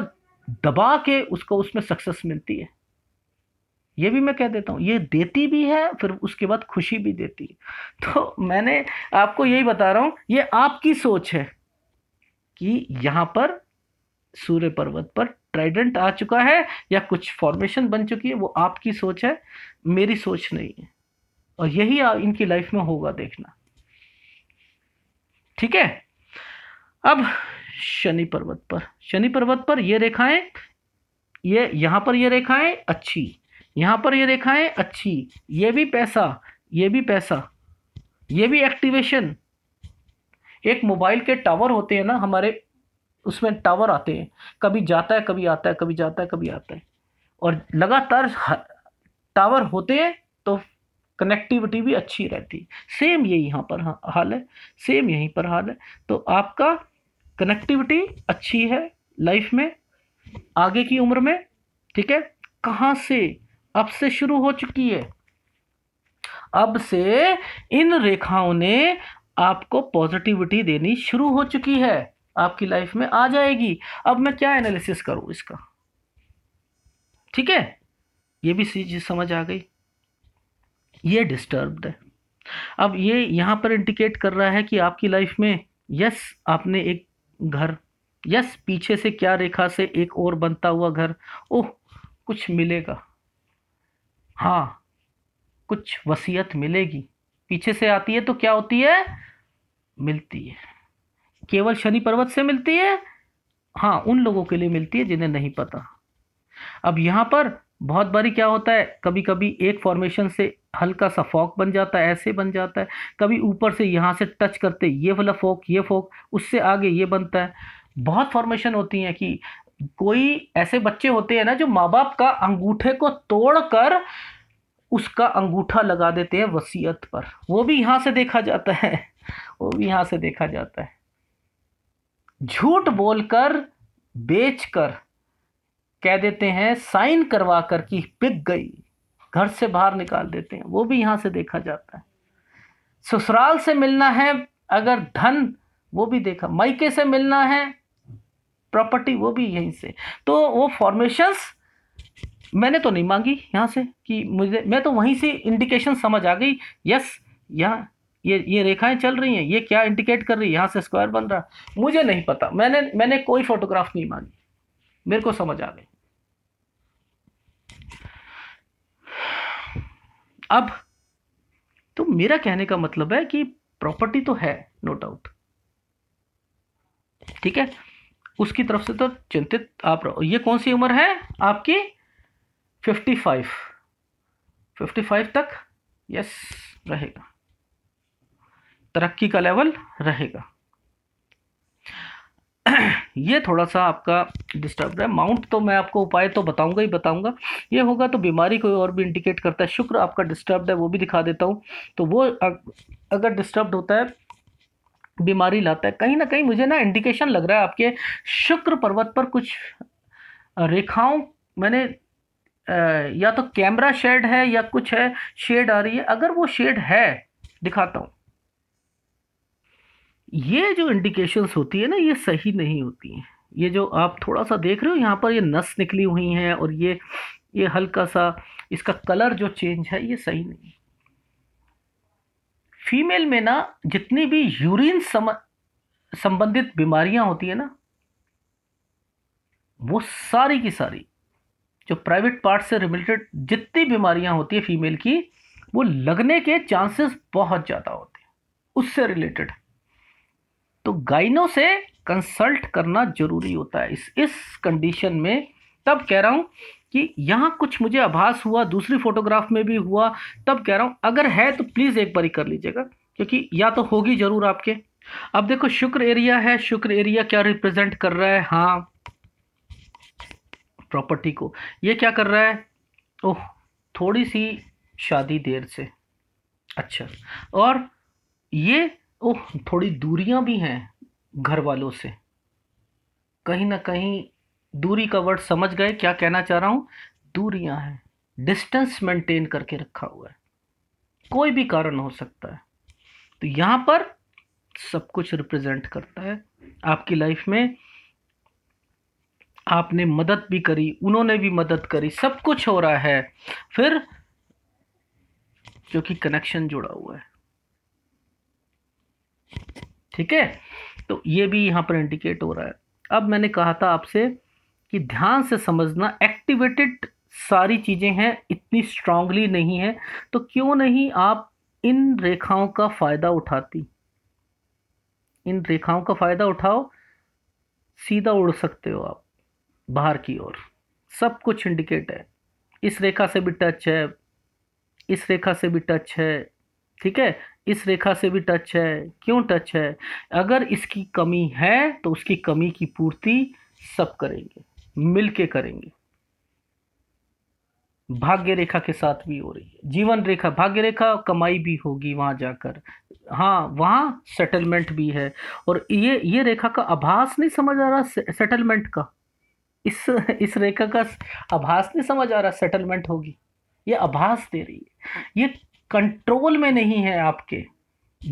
दबा के उसको उसमें सक्सेस मिलती है ये भी मैं कह देता हूँ ये देती भी है फिर उसके बाद खुशी भी देती है तो मैंने आपको यही बता रहा हूँ ये आपकी सोच है कि यहाँ पर सूर्य पर्वत पर ट्राइडेंट आ चुका है या कुछ फॉर्मेशन बन चुकी है वो आपकी सोच है मेरी सोच नहीं है और यही इनकी लाइफ में होगा देखना ठीक है अब शनि पर्वत पर शनि पर्वत पर ये रेखाएं ये यहां पर ये रेखाएं अच्छी यहाँ पर ये देखा है अच्छी ये भी पैसा ये भी पैसा ये भी एक्टिवेशन एक मोबाइल के टावर होते हैं ना हमारे उसमें टावर आते हैं कभी जाता है कभी आता है कभी जाता है कभी आता है और लगातार टावर होते हैं तो कनेक्टिविटी भी अच्छी रहती है सेम ये यहाँ पर हाल है सेम यहीं पर हाल है तो आपका कनेक्टिविटी अच्छी है लाइफ में आगे की उम्र में ठीक है कहाँ से अब से शुरू हो चुकी है अब से इन रेखाओं ने आपको पॉजिटिविटी देनी शुरू हो चुकी है आपकी लाइफ में आ जाएगी अब मैं क्या एनालिसिस करूं इसका ठीक है ये भी चीज समझ आ गई ये डिस्टर्ब्ड है अब ये यहां पर इंडिकेट कर रहा है कि आपकी लाइफ में यस आपने एक घर यस पीछे से क्या रेखा से एक और बनता हुआ घर ओह कुछ मिलेगा हाँ कुछ वसीयत मिलेगी पीछे से आती है तो क्या होती है मिलती है केवल शनि पर्वत से मिलती है हाँ उन लोगों के लिए मिलती है जिन्हें नहीं पता अब यहाँ पर बहुत बारी क्या होता है कभी कभी एक फॉर्मेशन से हल्का सा फोक बन जाता है ऐसे बन जाता है कभी ऊपर से यहाँ से टच करते ये वाला फोक ये फोक उससे आगे ये बनता है बहुत फॉर्मेशन होती हैं कि कोई ऐसे बच्चे होते हैं ना जो माँ बाप का अंगूठे को तोड़कर उसका अंगूठा लगा देते हैं वसीयत पर वो भी यहाँ से देखा जाता है वो भी यहाँ से देखा जाता है झूठ बोलकर बेचकर कह देते हैं साइन करवा कर कि पिक गई घर से बाहर निकाल देते हैं वो भी यहाँ से देखा जाता है ससुराल से मिलना है अगर धन वो भी देखा मायके से मिलना है प्रॉपर्टी वो भी यहीं से तो वो फॉर्मेशंस मैंने तो नहीं मांगी यहाँ से कि मुझे मैं तो वहीं से इंडिकेशन समझ आ गई यस यहाँ ये ये रेखाएं चल रही हैं ये क्या इंडिकेट कर रही है यहाँ से स्क्वायर बन रहा मुझे नहीं पता मैंने मैंने कोई फोटोग्राफ नहीं मांगी मेरे को समझ आ गई अब तो मेरा कहने का मतलब है कि प्रॉपर्टी तो है नो डाउट ठीक है उसकी तरफ से तो चिंतित आप रहो ये कौन सी उम्र है आपकी फिफ्टी फाइव फिफ्टी फाइव तक यस रहेगा तरक्की का लेवल रहेगा *clears throat* ये थोड़ा सा आपका डिस्टर्ब है माउंट तो मैं आपको उपाय तो बताऊंगा ही बताऊंगा ये होगा तो बीमारी कोई और भी इंडिकेट करता है शुक्र आपका डिस्टर्ब है वो भी दिखा देता हूँ तो वो अगर डिस्टर्ब होता है बीमारी लाता है कहीं ना कहीं मुझे ना इंडिकेशन लग रहा है आपके शुक्र पर्वत पर कुछ रेखाओं मैंने या तो कैमरा शेड है या कुछ है शेड आ रही है अगर वो शेड है दिखाता हूँ ये जो इंडिकेशंस होती है ना ये सही नहीं होती हैं ये जो आप थोड़ा सा देख रहे हो यहाँ पर ये नस निकली हुई हैं और ये ये हल्का सा इसका कलर जो चेंज है ये सही नहीं फीमेल में ना जितनी भी यूरिन संबंधित बीमारियां होती है ना वो सारी की सारी जो प्राइवेट पार्ट से रिलेटेड जितनी बीमारियां होती है फीमेल की वो लगने के चांसेस बहुत ज़्यादा होते हैं उससे रिलेटेड तो गाइनो से कंसल्ट करना ज़रूरी होता है इस इस कंडीशन में तब कह रहा हूं कि यहाँ कुछ मुझे आभास हुआ दूसरी फोटोग्राफ में भी हुआ तब कह रहा हूँ अगर है तो प्लीज़ एक बारी कर लीजिएगा क्योंकि या तो होगी ज़रूर आपके अब देखो शुक्र एरिया है शुक्र एरिया क्या रिप्रेजेंट कर रहा है हाँ प्रॉपर्टी को ये क्या कर रहा है ओह थोड़ी सी शादी देर से अच्छा और ये ओह थोड़ी दूरियां भी हैं घर वालों से कहीं ना कहीं दूरी का वर्ड समझ गए क्या कहना चाह रहा हूँ दूरियाँ हैं डिस्टेंस मेंटेन करके रखा हुआ है कोई भी कारण हो सकता है तो यहाँ पर सब कुछ रिप्रेजेंट करता है आपकी लाइफ में आपने मदद भी करी उन्होंने भी मदद करी सब कुछ हो रहा है फिर क्योंकि कनेक्शन जुड़ा हुआ है ठीक है तो ये भी यहां पर इंडिकेट हो रहा है अब मैंने कहा था आपसे कि ध्यान से समझना एक्टिवेटेड सारी चीज़ें हैं इतनी स्ट्रांगली नहीं है तो क्यों नहीं आप इन रेखाओं का फ़ायदा उठाती इन रेखाओं का फ़ायदा उठाओ सीधा उड़ सकते हो आप बाहर की ओर सब कुछ इंडिकेट है इस रेखा से भी टच है इस रेखा से भी टच है ठीक है इस रेखा से भी टच है क्यों टच है अगर इसकी कमी है तो उसकी कमी की पूर्ति सब करेंगे मिलके करेंगे भाग्य रेखा के साथ भी हो रही है जीवन रेखा भाग्य रेखा कमाई भी होगी वहां जाकर हाँ वहाँ सेटलमेंट भी है और ये ये रेखा का आभास नहीं समझ आ रहा सेटलमेंट का इस इस रेखा का आभास नहीं समझ आ रहा सेटलमेंट होगी ये आभास दे रही है ये कंट्रोल में नहीं है आपके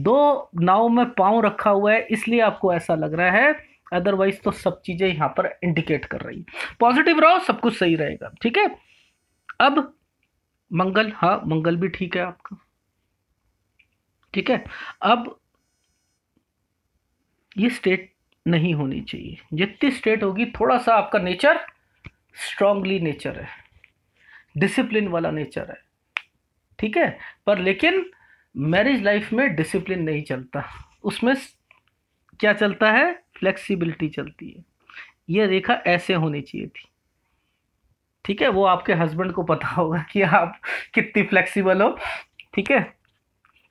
दो नाव में पांव रखा हुआ है इसलिए आपको ऐसा लग रहा है अदरवाइज तो सब चीज़ें यहाँ पर इंडिकेट कर रही है पॉजिटिव रहो सब कुछ सही रहेगा ठीक है अब मंगल हाँ मंगल भी ठीक है आपका ठीक है अब ये स्टेट नहीं होनी चाहिए जितनी स्टेट होगी थोड़ा सा आपका नेचर स्ट्रांगली नेचर है डिसिप्लिन वाला नेचर है ठीक है पर लेकिन मैरिज लाइफ में डिसिप्लिन नहीं चलता उसमें क्या चलता है फ्लेक्सिबिलिटी चलती है ये रेखा ऐसे होनी चाहिए थी ठीक है वो आपके हस्बैंड को पता होगा कि आप कितनी फ्लेक्सिबल हो ठीक है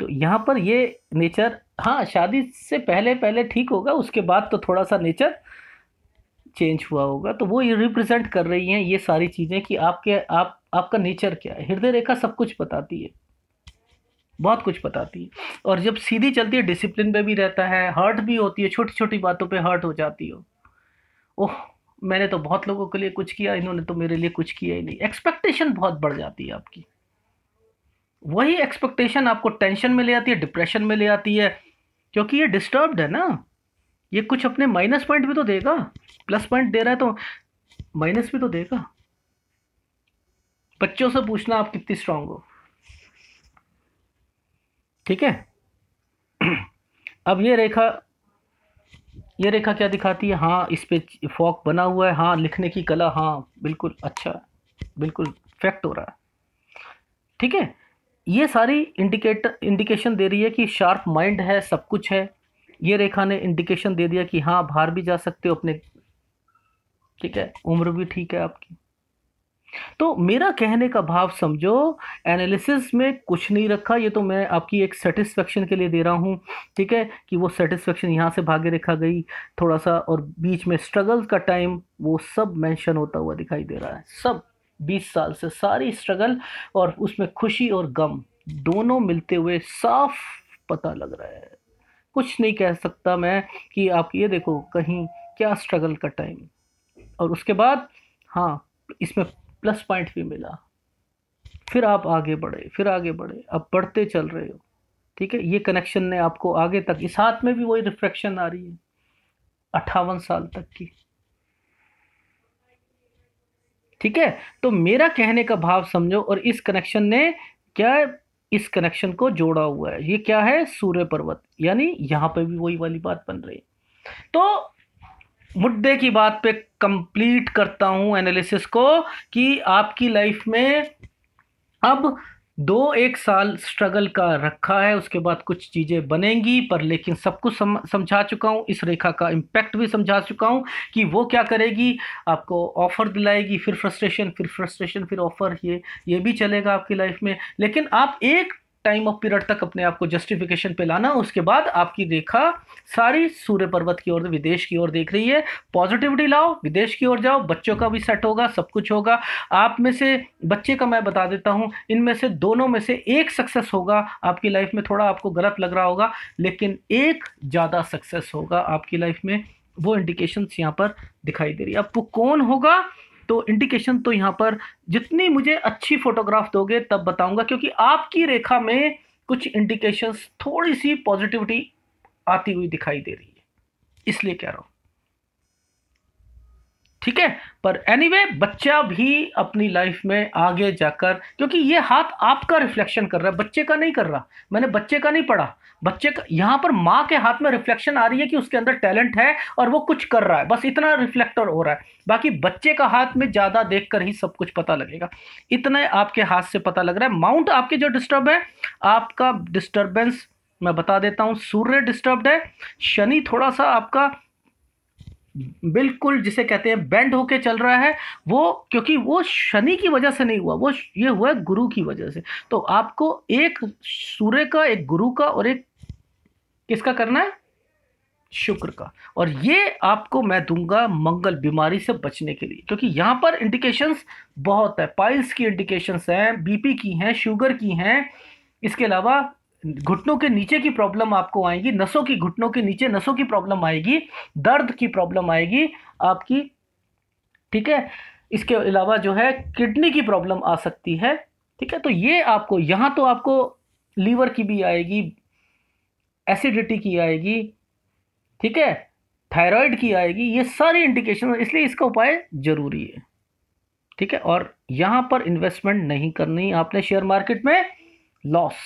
तो यहाँ पर ये नेचर हाँ शादी से पहले पहले ठीक होगा उसके बाद तो थोड़ा सा नेचर चेंज हुआ होगा तो वो ये रिप्रेजेंट कर रही हैं ये सारी चीज़ें कि आपके आप आपका नेचर क्या है हृदय रेखा सब कुछ बताती है बहुत कुछ बताती है और जब सीधी चलती है डिसिप्लिन पे भी रहता है हर्ट भी होती है छोटी छोटी बातों पे हर्ट हो जाती हो ओह मैंने तो बहुत लोगों के लिए कुछ किया इन्होंने तो मेरे लिए कुछ किया ही नहीं एक्सपेक्टेशन बहुत बढ़ जाती है आपकी वही एक्सपेक्टेशन आपको टेंशन में ले आती है डिप्रेशन में ले आती है क्योंकि ये डिस्टर्ब्ड है ना ये कुछ अपने माइनस पॉइंट भी तो देगा प्लस पॉइंट दे रहा है तो माइनस भी तो देगा बच्चों से पूछना आप कितनी स्ट्रांग हो ठीक है *clears throat* अब ये रेखा ये रेखा क्या दिखाती है हाँ इस पे फॉक बना हुआ है हाँ लिखने की कला हाँ बिल्कुल अच्छा बिल्कुल फैक्ट हो रहा है ठीक है ये सारी इंडिकेटर इंडिकेशन दे रही है कि शार्प माइंड है सब कुछ है ये रेखा ने इंडिकेशन दे दिया कि हाँ बाहर भी जा सकते हो अपने ठीक है उम्र भी ठीक है आपकी तो मेरा कहने का भाव समझो एनालिसिस में कुछ नहीं रखा ये तो मैं आपकी एक सेटिस्फेक्शन के लिए दे रहा हूँ ठीक है कि वो सेटिस्फेक्शन यहाँ से भागे रखा गई थोड़ा सा और बीच में स्ट्रगल का टाइम वो सब मेंशन होता हुआ दिखाई दे रहा है सब बीस साल से सारी स्ट्रगल और उसमें खुशी और गम दोनों मिलते हुए साफ पता लग रहा है कुछ नहीं कह सकता मैं कि आप ये देखो कहीं क्या स्ट्रगल का टाइम और उसके बाद हाँ इसमें प्लस पॉइंट भी मिला फिर आप आगे बढ़े फिर आगे बढ़े आप बढ़ते चल रहे हो ठीक है ये कनेक्शन ने आपको आगे तक इस हाथ में भी वही रिफ्लेक्शन आ रही है अट्ठावन साल तक की ठीक है तो मेरा कहने का भाव समझो और इस कनेक्शन ने क्या इस कनेक्शन को जोड़ा हुआ है ये क्या है सूर्य पर्वत यानी यहां पे भी वही वाली बात बन रही है तो मुद्दे की बात पे कंप्लीट करता हूँ एनालिसिस को कि आपकी लाइफ में अब दो एक साल स्ट्रगल का रखा है उसके बाद कुछ चीज़ें बनेंगी पर लेकिन सब कुछ सम, समझा चुका हूँ इस रेखा का इम्पैक्ट भी समझा चुका हूँ कि वो क्या करेगी आपको ऑफ़र दिलाएगी फिर फ्रस्ट्रेशन फिर फ्रस्ट्रेशन फिर ऑफ़र ये ये भी चलेगा आपकी लाइफ में लेकिन आप एक टाइम ऑफ पीरियड तक अपने आप को जस्टिफिकेशन पे लाना उसके बाद आपकी रेखा सारी सूर्य पर्वत की ओर विदेश की ओर देख रही है पॉजिटिविटी लाओ विदेश की ओर जाओ बच्चों का भी सेट होगा सब कुछ होगा आप में से बच्चे का मैं बता देता हूँ इनमें से दोनों में से एक सक्सेस होगा आपकी लाइफ में थोड़ा आपको गलत लग रहा होगा लेकिन एक ज़्यादा सक्सेस होगा आपकी लाइफ में वो इंडिकेशंस यहाँ पर दिखाई दे रही है आपको कौन होगा तो इंडिकेशन तो यहाँ पर जितनी मुझे अच्छी फोटोग्राफ दोगे तब बताऊँगा क्योंकि आपकी रेखा में कुछ इंडिकेशंस थोड़ी सी पॉजिटिविटी आती हुई दिखाई दे रही है इसलिए कह रहा हूँ ठीक है पर एनी anyway, बच्चा भी अपनी लाइफ में आगे जाकर क्योंकि ये हाथ आपका रिफ्लेक्शन कर रहा है बच्चे का नहीं कर रहा मैंने बच्चे का नहीं पढ़ा बच्चे का यहाँ पर माँ के हाथ में रिफ्लेक्शन आ रही है कि उसके अंदर टैलेंट है और वो कुछ कर रहा है बस इतना रिफ्लेक्टर हो रहा है बाकी बच्चे का हाथ में ज़्यादा देख कर ही सब कुछ पता लगेगा इतने आपके हाथ से पता लग रहा है माउंट आपके जो डिस्टर्ब है आपका डिस्टर्बेंस मैं बता देता हूँ सूर्य डिस्टर्ब है शनि थोड़ा सा आपका बिल्कुल जिसे कहते हैं बेंड होके चल रहा है वो क्योंकि वो शनि की वजह से नहीं हुआ वो ये हुआ गुरु की वजह से तो आपको एक सूर्य का एक गुरु का और एक किसका करना है शुक्र का और ये आपको मैं दूंगा मंगल बीमारी से बचने के लिए क्योंकि यहाँ पर इंडिकेशंस बहुत है पाइल्स की इंडिकेशंस हैं बीपी की हैं शुगर की हैं इसके अलावा घुटनों के नीचे की प्रॉब्लम आपको आएगी नसों की घुटनों के नीचे नसों की प्रॉब्लम आएगी दर्द की प्रॉब्लम आएगी आपकी ठीक है इसके अलावा जो है किडनी की प्रॉब्लम आ सकती है ठीक है तो ये आपको यहाँ तो आपको लीवर की भी आएगी एसिडिटी की आएगी ठीक है थायराइड की आएगी ये सारी इंडिकेशन इसलिए इसका उपाय ज़रूरी है ठीक है और यहाँ पर इन्वेस्टमेंट नहीं करनी आपने शेयर मार्केट में लॉस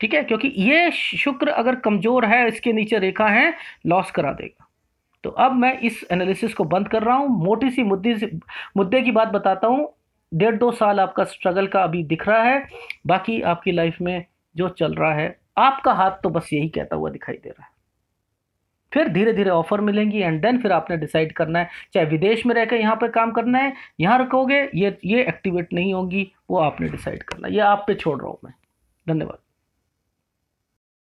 ठीक है क्योंकि ये शुक्र अगर कमज़ोर है इसके नीचे रेखा है लॉस करा देगा तो अब मैं इस एनालिसिस को बंद कर रहा हूँ मोटी सी मुद्दे से मुद्दे की बात बताता हूँ डेढ़ दो साल आपका स्ट्रगल का अभी दिख रहा है बाकी आपकी लाइफ में जो चल रहा है आपका हाथ तो बस यही कहता हुआ दिखाई दे रहा है फिर धीरे धीरे ऑफर मिलेंगी एंड देन फिर आपने डिसाइड करना है चाहे विदेश में रहकर यहाँ पर काम करना है यहाँ रखोगे ये ये एक्टिवेट नहीं होगी वो आपने डिसाइड करना ये आप पे छोड़ रहा हूँ मैं धन्यवाद